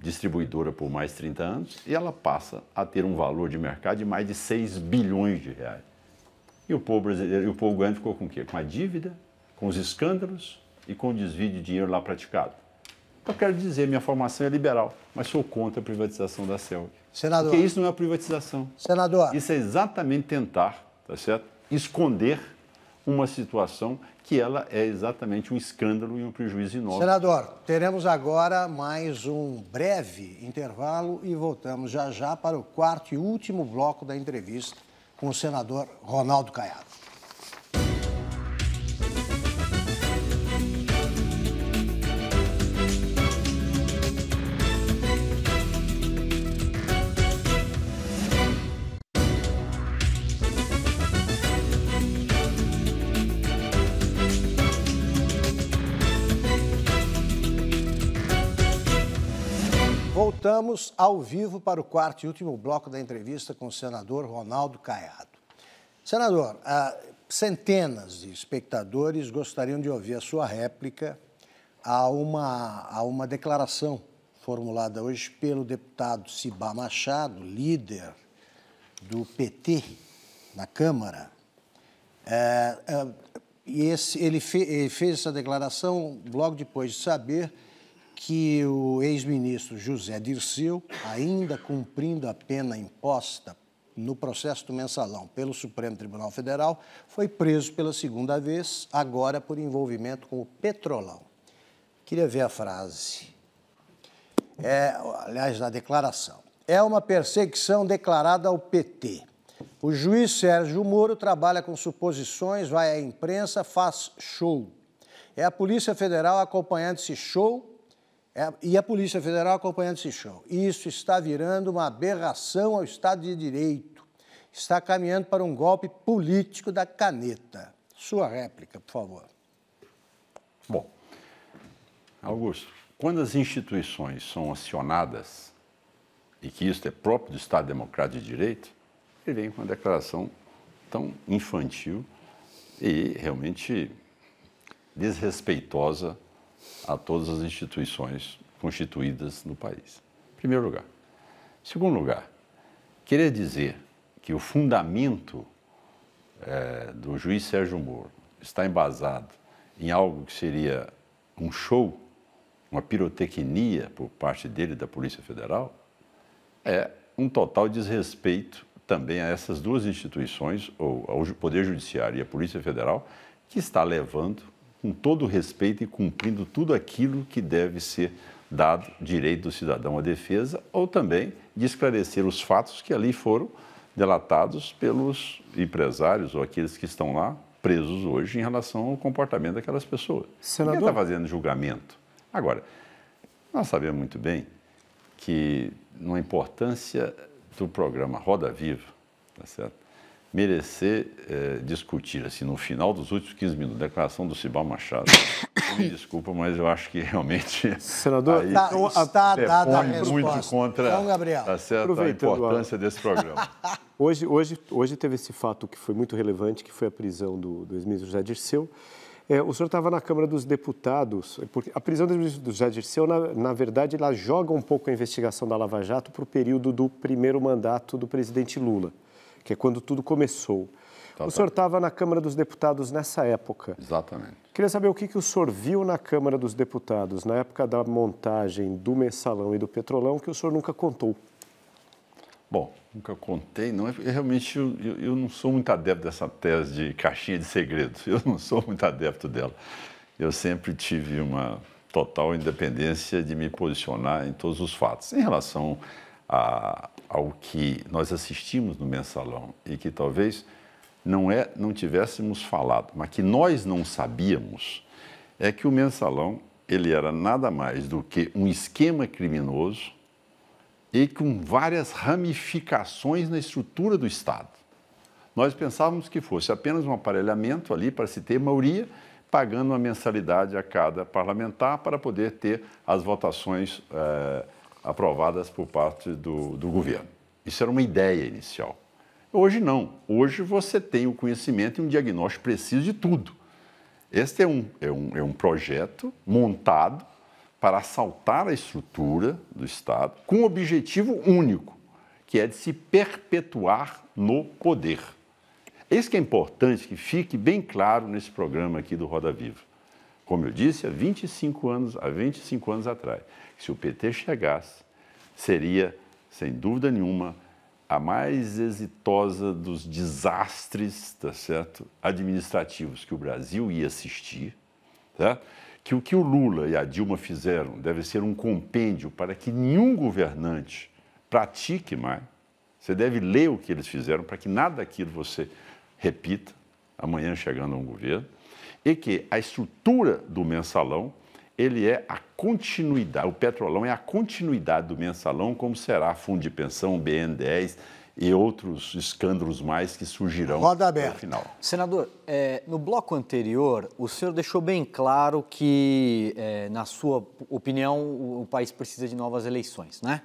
distribuidora por mais 30 anos e ela passa a ter um valor de mercado de mais de 6 bilhões de reais. E o povo brasileiro, o povo grande ficou com o quê? Com a dívida, com os escândalos e com o desvio de dinheiro lá praticado. Eu quero dizer, minha formação é liberal, mas sou contra a privatização da CELG. Senador. Porque isso não é privatização. Senador. Isso é exatamente tentar, tá certo? esconder uma situação que ela é exatamente um escândalo e um prejuízo enorme. Senador, teremos agora mais um breve intervalo e voltamos já já para o quarto e último bloco da entrevista com o senador Ronaldo Caiado. Voltamos ao vivo para o quarto e último bloco da entrevista com o senador Ronaldo Caiado. Senador, ah, centenas de espectadores gostariam de ouvir a sua réplica a uma, a uma declaração formulada hoje pelo deputado Cibá Machado, líder do PT na Câmara. É, é, e esse, ele, fe, ele fez essa declaração logo depois de saber que o ex-ministro José Dirceu, ainda cumprindo a pena imposta no processo do mensalão pelo Supremo Tribunal Federal, foi preso pela segunda vez, agora por envolvimento com o Petrolão. Queria ver a frase. É, aliás, da declaração. É uma perseguição declarada ao PT. O juiz Sérgio Moro trabalha com suposições, vai à imprensa, faz show. É a Polícia Federal acompanhando esse show é, e a Polícia Federal acompanhando esse show. Isso está virando uma aberração ao Estado de Direito. Está caminhando para um golpe político da caneta. Sua réplica, por favor. Bom, Augusto, quando as instituições são acionadas, e que isso é próprio do Estado Democrático de Direito, ele vem com uma declaração tão infantil e realmente desrespeitosa a todas as instituições constituídas no país. Em primeiro lugar. Em segundo lugar, querer dizer que o fundamento é, do juiz Sérgio Moro está embasado em algo que seria um show, uma pirotecnia por parte dele da Polícia Federal, é um total desrespeito também a essas duas instituições, ou ao Poder Judiciário e à Polícia Federal, que está levando com todo respeito e cumprindo tudo aquilo que deve ser dado direito do cidadão à defesa ou também de esclarecer os fatos que ali foram delatados pelos empresários ou aqueles que estão lá presos hoje em relação ao comportamento daquelas pessoas. É tá Senador... Ninguém está fazendo julgamento. Agora, nós sabemos muito bem que, na importância do programa Roda Viva, tá certo? merecer é, discutir, assim, no final dos últimos 15 minutos, declaração do Cibal Machado. Me desculpa, mas eu acho que realmente. [LAUGHS] Senador, tá, é está tá, tá, muito resposta. contra então, Gabriel. Tá a importância desse programa. [LAUGHS] hoje, hoje, hoje teve esse fato que foi muito relevante, que foi a prisão do, do ex-ministro José Dirceu. É, o senhor estava na Câmara dos Deputados, porque a prisão do ex José Dirceu, na, na verdade, ela joga um pouco a investigação da Lava Jato para o período do primeiro mandato do presidente Lula que é quando tudo começou. Tá, tá. O senhor estava na Câmara dos Deputados nessa época. Exatamente. Queria saber o que, que o senhor viu na Câmara dos Deputados, na época da montagem do mensalão e do petrolão, que o senhor nunca contou. Bom, nunca contei, não. É eu, realmente eu, eu, não sou muito adepto dessa tese de caixinha de segredos. [LAUGHS] Eu não sou muito adepto dela. Eu sempre tive uma total independência de me posicionar em todos os fatos. Em relação a, ao que nós assistimos no mensalão e que talvez não é não tivéssemos falado, mas que nós não sabíamos, é que o mensalão ele era nada mais do que um esquema criminoso e com várias ramificações na estrutura do Estado. Nós pensávamos que fosse apenas um aparelhamento ali para se ter maioria, pagando uma mensalidade a cada parlamentar para poder ter as votações eh, aprovadas por parte do, do governo. Isso era uma ideia inicial. Hoje não. Hoje você tem o conhecimento e um diagnóstico preciso de tudo. Este é um, é um, é um projeto montado para assaltar a estrutura do Estado com um objetivo único, que é de se perpetuar no poder. Isso que é importante que fique bem claro nesse programa aqui do Roda Viva como eu disse, há 25 anos, há 25 anos atrás, se o PT chegasse, seria, sem dúvida nenhuma, a mais exitosa dos desastres, tá certo, administrativos que o Brasil ia assistir, tá? Que o que o Lula e a Dilma fizeram deve ser um compêndio para que nenhum governante pratique mais. Você deve ler o que eles fizeram para que nada daquilo você repita amanhã chegando a um governo e que a estrutura do mensalão ele é a continuidade, o petrolão é a continuidade do mensalão, como será fundo de pensão, BN10 e outros escândalos mais que surgirão Roda aberta. no final. Senador, é, no bloco anterior, o senhor deixou bem claro que, é, na sua opinião, o, o, país precisa de novas eleições, né?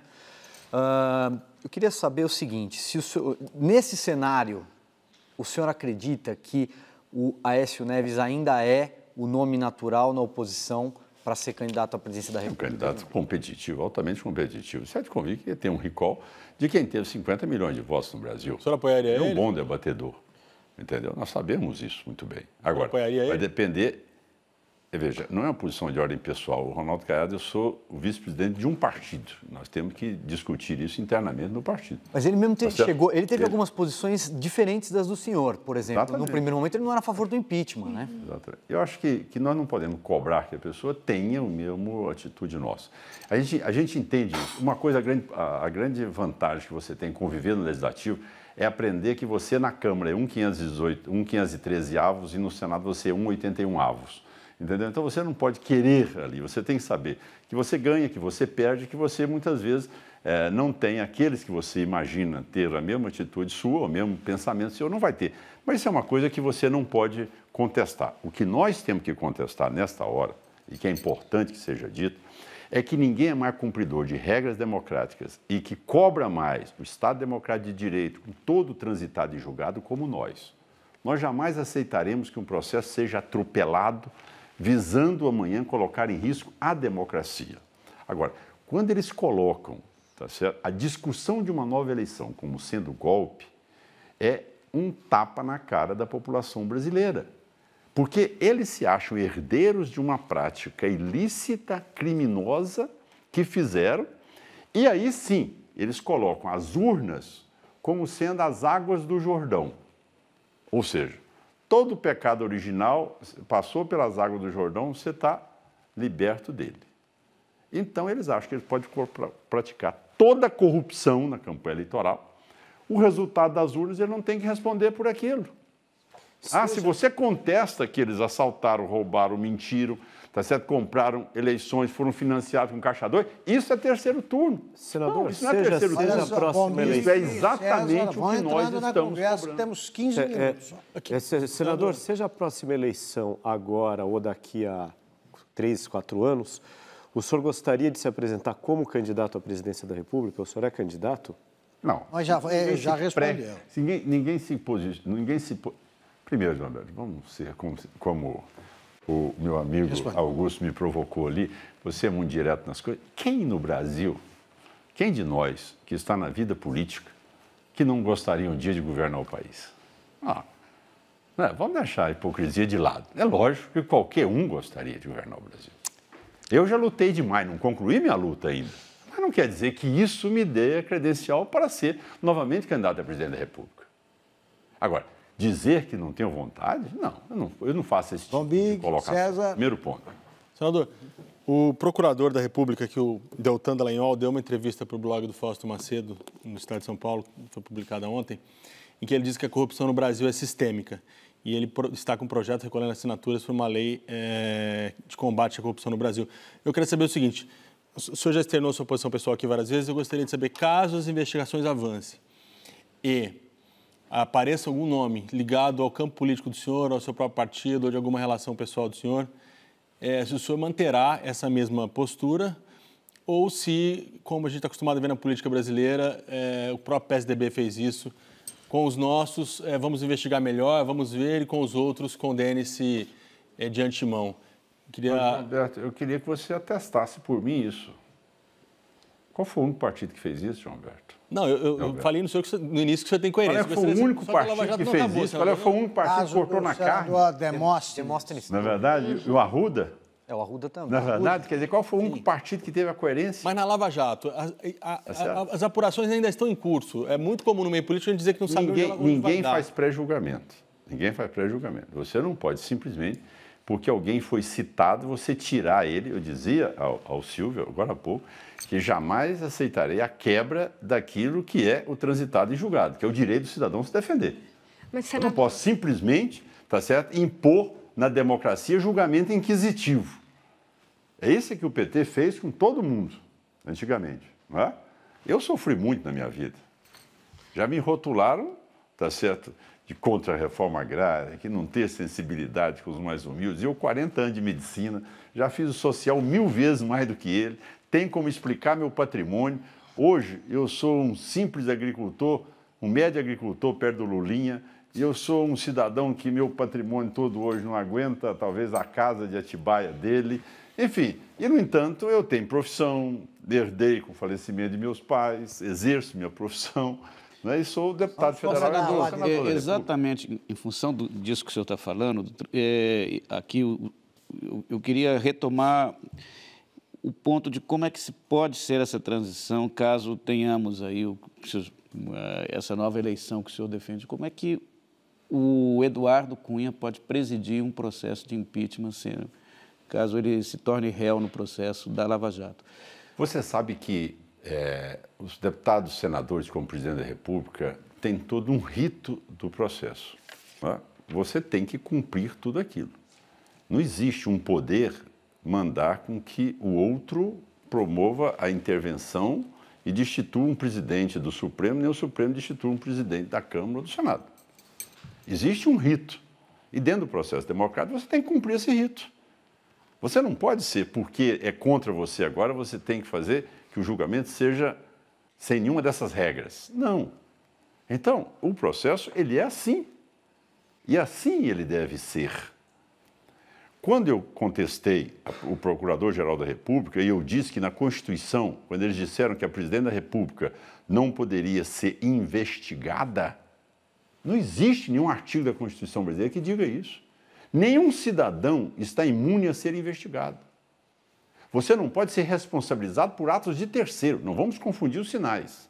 Uh, eu queria saber o seguinte: se o senhor, nesse cenário, o senhor acredita que o Aécio Neves ainda é o nome natural na oposição para ser candidato à presidência da é República? Um candidato competitivo, altamente competitivo. Você há é de convir que tem um recall de quem teve 50 milhões de votos no Brasil. O senhor apoiaria ele? É um bom debatedor, entendeu? Nós sabemos isso muito bem. Agora, vai depender Veja, não é uma posição de ordem pessoal. O Ronaldo Caiado, eu sou o vice-presidente de um partido. Nós temos que discutir isso internamente no partido. Mas ele mesmo tá teve, chegou, ele teve ele... algumas posições diferentes das do senhor, por exemplo. Exatamente. No primeiro momento, ele não era a favor do impeachment, né? Exatamente. Eu acho que, que nós não podemos cobrar que a pessoa tenha o mesmo atitude nossa. A gente, a gente entende isso. Uma coisa, a grande, a, a grande vantagem que você tem conviver no legislativo é aprender que você na Câmara é 1,513 avos e no Senado você é 1,81 avos. Entendeu? Então você não pode querer ali, você tem que saber que você ganha, que você perde, que você muitas vezes é, não tem aqueles que você imagina ter a mesma atitude sua, o mesmo pensamento seu, não vai ter. Mas isso é uma coisa que você não pode contestar. O que nós temos que contestar nesta hora, e que é importante que seja dito, é que ninguém é mais cumpridor de regras democráticas e que cobra mais o Estado Democrático de Direito, com todo transitado e julgado, como nós. Nós jamais aceitaremos que um processo seja atropelado visando amanhã colocar em risco a democracia. Agora, quando eles colocam tá a discussão de uma nova eleição como sendo golpe, é um tapa na cara da população brasileira. Porque eles se acham herdeiros de uma prática ilícita, criminosa que fizeram, e aí sim eles colocam as urnas como sendo as águas do Jordão. Ou seja, todo pecado original passou pelas águas do Jordão, você está liberto dele. Então eles acham que eles podem praticar toda a corrupção na campanha eleitoral. O resultado das urnas ele não tem que responder por aquilo. Ah, se você contesta que eles assaltaram, roubaram, mentiram, tá certo? compraram eleições, foram financiados com Caixa 2. Isso é terceiro turno. Senador, não, isso não é seja, terceiro seja turno. Próxima isso eleição. é exatamente César, o que nós estamos conversa, Temos 15 minutos. É, é, é senador, seja a próxima eleição agora ou daqui a três, quatro anos, o senhor gostaria de se apresentar como candidato à presidência da República? O senhor é candidato? Não. Mas já, é, já respondeu. Ninguém, ninguém se posiciona Ninguém se. Primeiro, Leonardo, vamos ser como, como o meu amigo Augusto me provocou ali, você é muito direto nas coisas. Quem no Brasil, quem de nós que está na vida política, que não gostaria um dia de governar o país? Ah, não, né, vamos deixar a hipocrisia de lado. É lógico que qualquer um gostaria de governar o Brasil. Eu já lutei demais, não concluí minha luta ainda. Mas não quer dizer que isso me dê a credencial para ser novamente candidato a presidente da República. Agora, Dizer que não tenho vontade? Não, eu não, eu não faço esse tipo de colocação. César... Primeiro ponto. Senador, o procurador da República, que o Deltan Dallagnol, deu uma entrevista para o blog do Fausto Macedo, no estado de São Paulo, foi publicada ontem, em que ele diz que a corrupção no Brasil é sistêmica. E ele está com um projeto recolhendo assinaturas para uma lei é, de combate à corrupção no Brasil. Eu quero saber o seguinte: o senhor já externou sua posição pessoal aqui várias vezes, eu gostaria de saber, caso as investigações avancem e apareça algum nome ligado ao campo político do senhor, ao seu próprio partido ou de alguma relação pessoal do senhor, é, se o senhor manterá essa mesma postura ou se, como a gente está acostumado a ver na política brasileira, é, o próprio PSDB fez isso, com os nossos é, vamos investigar melhor, vamos ver, e com os outros condene-se é, de antemão. Queria... Mas, eu queria que você atestasse por mim isso. Qual foi o único partido que fez isso, João Alberto? Não, eu, eu falei no, senhor, no, início que você tem coerência. Qual é é foi o único partido que fez isso? Qual foi o único partido que cortou na carne? Demóstenes. Na verdade, o Arruda... É, o Arruda também. Na verdade, quer dizer, qual foi o único Sim. partido que teve a coerência? Mas na Lava Jato, a, a, tá a, as apurações ainda estão em curso. É muito comum no meio político a gente dizer que não sabe é ninguém, onde ela, onde Ninguém faz pré-julgamento. Ninguém faz pré-julgamento. Você não pode simplesmente porque alguém foi citado, você tirar ele. Eu dizia ao, ao Silvio, agora há pouco, que jamais aceitarei a quebra daquilo que é o transitado e julgado, que é o direito do cidadão se defender. Mas Eu não posso simplesmente, tá certo, impor na democracia julgamento inquisitivo. É isso que o PT fez com todo mundo, antigamente. Não é? Eu sofri muito na minha vida. Já me rotularam, tá certo, de contra-reforma agrária, que não ter sensibilidade com os mais humildes. Eu, 40 anos de medicina, já fiz o social mil vezes mais do que ele, tem como explicar meu patrimônio. Hoje, eu sou um simples agricultor, um médio agricultor perto do Lulinha, e eu sou um cidadão que meu patrimônio todo hoje não aguenta, talvez a casa de Atibaia dele. Enfim, e no entanto, eu tenho profissão, herdei com o falecimento de meus pais, exerço minha profissão né? e sou deputado federal senador, senador é, Exatamente, em função do, disso que o senhor está falando, é, aqui eu, eu, eu queria retomar o ponto de como é que se pode ser essa transição caso tenhamos aí o, é, essa nova eleição que o senhor defende. Como é que o Eduardo Cunha pode presidir um processo de impeachment caso ele se torne réu no processo da Lava Jato? Você sabe que é, os deputados, senadores, como presidente da República, tem todo um rito do processo. Né? Você tem que cumprir tudo aquilo. Não existe um poder mandar com que o outro promova a intervenção e destitua um presidente do Supremo, nem o Supremo destitua um presidente da Câmara ou do Senado. Existe um rito. E dentro do processo democrático, você tem que cumprir esse rito. Você não pode ser, porque é contra você agora, você tem que fazer que o julgamento seja sem nenhuma dessas regras. Não. Então, o processo ele é assim. E assim ele deve ser. Quando eu contestei o Procurador-Geral da República, e eu disse que na Constituição, quando eles disseram que a Presidente da República não poderia ser investigada, não existe nenhum artigo da Constituição brasileira que diga isso. Nenhum cidadão está imune a ser investigado. Você não pode ser responsabilizado por atos de terceiro. Não vamos confundir os sinais.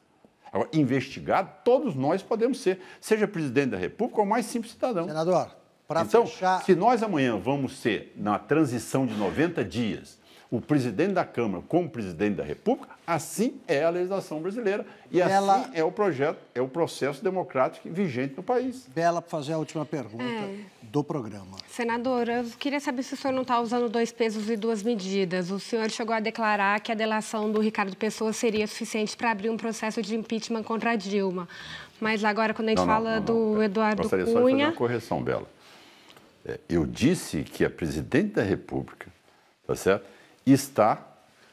Agora, investigado, todos nós podemos ser, seja presidente da República ou mais simples cidadão. Senador, para então, fechar... se nós amanhã vamos ser na transição de 90 dias o presidente da Câmara como presidente da República, assim é a legislação brasileira e Bela, assim é o projeto, é o processo democrático vigente no país. Bela, para fazer a última pergunta é. do programa. Senadora, eu queria saber se o senhor não está usando dois pesos e duas medidas. O senhor chegou a declarar que a delação do Ricardo Pessoa seria suficiente para abrir um processo de impeachment contra a Dilma. Mas agora, quando a gente não, fala não, do Eduardo Cunha... Gostaria só de fazer uma correção, Bela. É, eu disse que a presidente da República, tá certo? está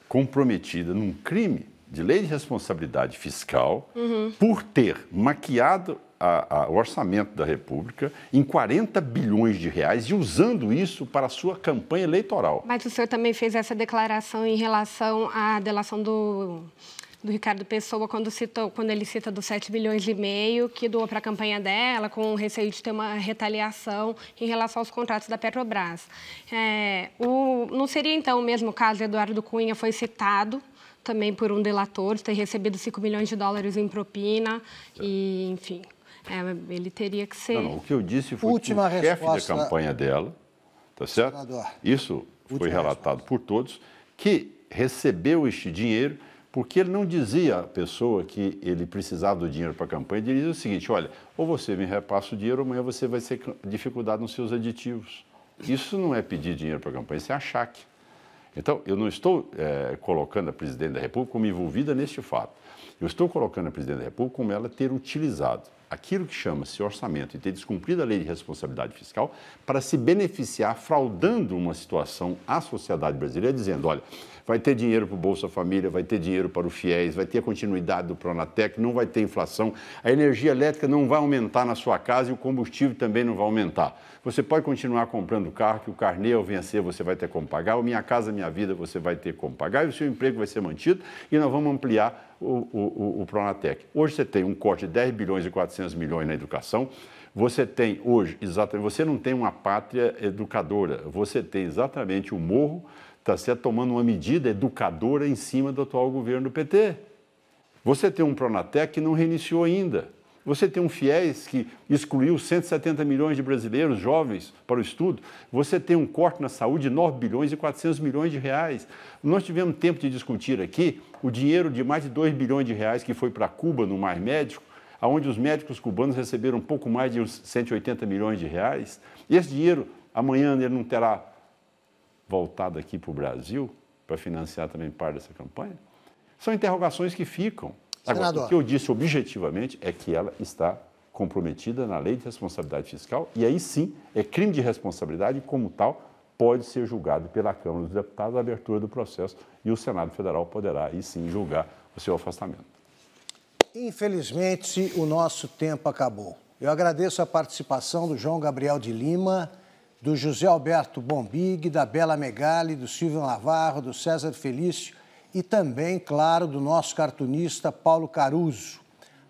comprometida num crime de lei de responsabilidade fiscal uhum. por ter maquiado a, a, o orçamento da República em 40 bilhões de reais e usando isso para a sua campanha eleitoral. Mas o senhor também fez essa declaração em relação à delação do do Ricardo Pessoa quando, citou, quando ele cita dos 7 milhões e meio que doou para a campanha dela, com o receio de ter uma retaliação em relação aos contratos da Petrobras. É, o, não seria então o mesmo caso Eduardo Cunha foi citado também por um delator, de ter recebido 5 milhões de dólares em propina e, enfim, é, ele teria que ser... Não, não, o que eu disse foi Última que o resposta... chefe da campanha dela, tá certo? Senador. Isso Última foi relatado resposta. por todos, que recebeu este dinheiro porque ele não dizia à pessoa que ele precisava do dinheiro para a campanha, ele dizia o seguinte, olha, ou você me repassa o dinheiro, ou amanhã você vai ter dificuldade nos seus aditivos. Isso não é pedir dinheiro para a campanha, isso é achaque. Então, eu não estou é, colocando a presidente da República como envolvida neste fato. Eu estou colocando a presidente da República como ela ter utilizado aquilo que chama-se orçamento e ter descumprido a lei de responsabilidade fiscal para se beneficiar fraudando uma situação à sociedade brasileira, dizendo, olha, Vai ter dinheiro para o Bolsa Família, vai ter dinheiro para o FIES, vai ter a continuidade do Pronatec, não vai ter inflação, a energia elétrica não vai aumentar na sua casa e o combustível também não vai aumentar. Você pode continuar comprando carro, que o carnê ao vencer você vai ter como pagar, o Minha Casa Minha Vida você vai ter como pagar e o seu emprego vai ser mantido e nós vamos ampliar o, o, o Pronatec. Hoje você tem um corte de 10 bilhões e 400 milhões na educação, você tem hoje, exatamente, você não tem uma pátria educadora, você tem exatamente o morro tá certo? tomando uma medida educadora em cima do atual governo do PT. Você tem um Pronatec que não reiniciou ainda. Você tem um FIES que excluiu 170 milhões de brasileiros jovens para o estudo. Você tem um corte na saúde de 9 bilhões e 400 milhões de reais. Nós tivemos tempo de discutir aqui o dinheiro de mais de 2 bilhões de reais que foi para Cuba no Mar Médico, onde os médicos cubanos receberam um pouco mais de 180 milhões de reais. Esse dinheiro, amanhã ele não terá voltado aqui para o Brasil para financiar também parte dessa campanha? São interrogações que ficam. Senador. Agora, o que eu disse objetivamente é que ela está comprometida na lei de responsabilidade fiscal e aí sim é crime de responsabilidade e, como tal, pode ser julgado pela Câmara dos Deputados a abertura do processo e o Senado Federal poderá aí sim julgar o seu afastamento. Infelizmente, o nosso tempo acabou. Eu agradeço a participação do João Gabriel de Lima do José Alberto Bombig, da Bela Megali, do Silvio Navarro, do César Felício e também, claro, do nosso cartunista Paulo Caruso.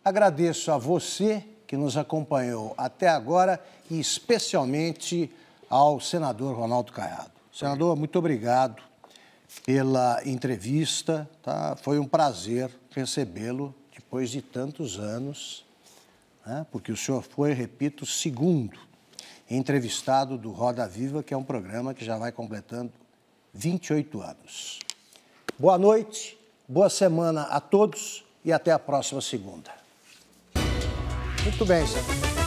Agradeço a você que nos acompanhou até agora e especialmente ao senador Ronaldo Caiado. Senador, muito obrigado pela entrevista. Tá? Foi um prazer recebê-lo depois de tantos anos, né? porque o senhor foi, repito, segundo entrevistado do Roda Viva, que é um programa que já vai completando 28 anos. Boa noite, boa semana a todos e até a próxima segunda. Muito bem, senhor.